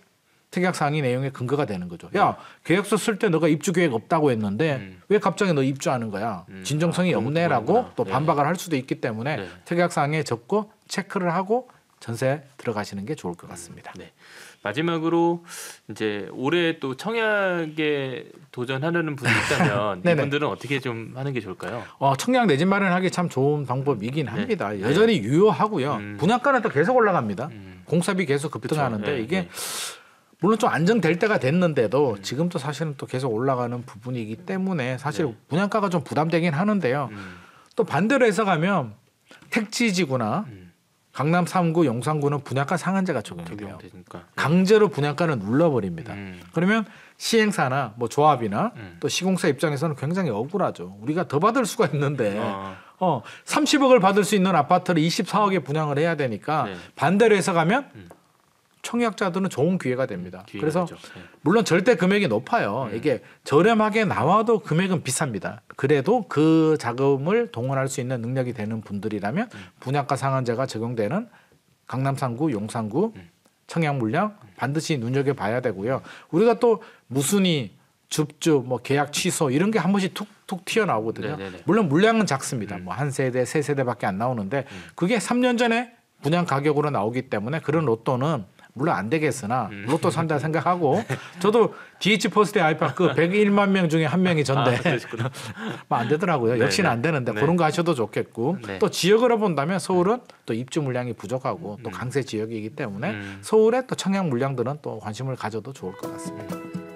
특약사항이 내용의 근거가 되는 거죠. 야 음. 계약서 쓸 때 너가 입주 계획 없다고 했는데 음. 왜 갑자기 너 입주하는 거야? 음. 진정성이 아, 없네라고 또 네. 반박을 네. 할 수도 있기 때문에 네. 특약사항에 적고 체크를 하고 전세 들어가시는 게 좋을 것 같습니다. 음. 네.
마지막으로 이제 올해 또 청약에 도전하려는 분이 있다면 *laughs* 이분들은 어떻게 좀 하는 게 좋을까요?
어, 청약 내집 마련하기 참 좋은 방법이긴 네. 합니다. 네. 여전히 네. 유효하고요. 음. 분양가는 또 계속 올라갑니다. 음. 공사비 계속 급등하는데 네. 이게 네. 물론 좀 안정될 때가 됐는데도 음. 지금도 사실은 또 계속 올라가는 부분이기 때문에 사실 네. 분양가가 좀 부담되긴 하는데요. 음. 또 반대로 해서 가면 택지지구나 음. 강남 3구, 용산구는 분양가 상한제가 적용돼요. 예. 강제로 분양가는 눌러버립니다. 음. 그러면 시행사나 뭐 조합이나 음. 또 시공사 입장에서는 굉장히 억울하죠. 우리가 더 받을 수가 있는데 어. 어 30억을 받을 수 있는 아파트를 24억에 분양을 해야 되니까 네. 반대로 해서 가면 음. 청약자들은 좋은 기회가 됩니다. 기회가 그래서 되죠. 네. 물론 절대 금액이 높아요. 음. 이게 저렴하게 나와도 금액은 비쌉니다. 그래도 그 자금을 동원할 수 있는 능력이 되는 분들이라면 음. 분양가 상한제가 적용되는 강남 3구, 용산구, 음. 청약 물량 음. 반드시 눈여겨 봐야 되고요. 우리가 또무순이 줍주, 뭐 계약 취소 이런 게 한 번씩 툭툭 튀어나오거든요. 네네네. 물론 물량은 작습니다. 음. 뭐한 세대, 세 세대밖에 안 나오는데 음. 그게 3년 전에 분양 가격으로 나오기 때문에 그런 로또는 물론 안 되겠으나 음. 로또 산다 *laughs* 생각하고 저도 DH 포스트 아이팟그 101만 명 중에 한 명이 전데 아, *laughs* 뭐안 되더라고요. 네, 역시는 네. 안 되는데 네. 그런 거 하셔도 좋겠고 네. 또 지역으로 본다면 서울은 네. 또 입주 물량이 부족하고 또 음. 강세 지역이기 때문에 음. 서울의 또 청약 물량들은 또 관심을 가져도 좋을 것 같습니다.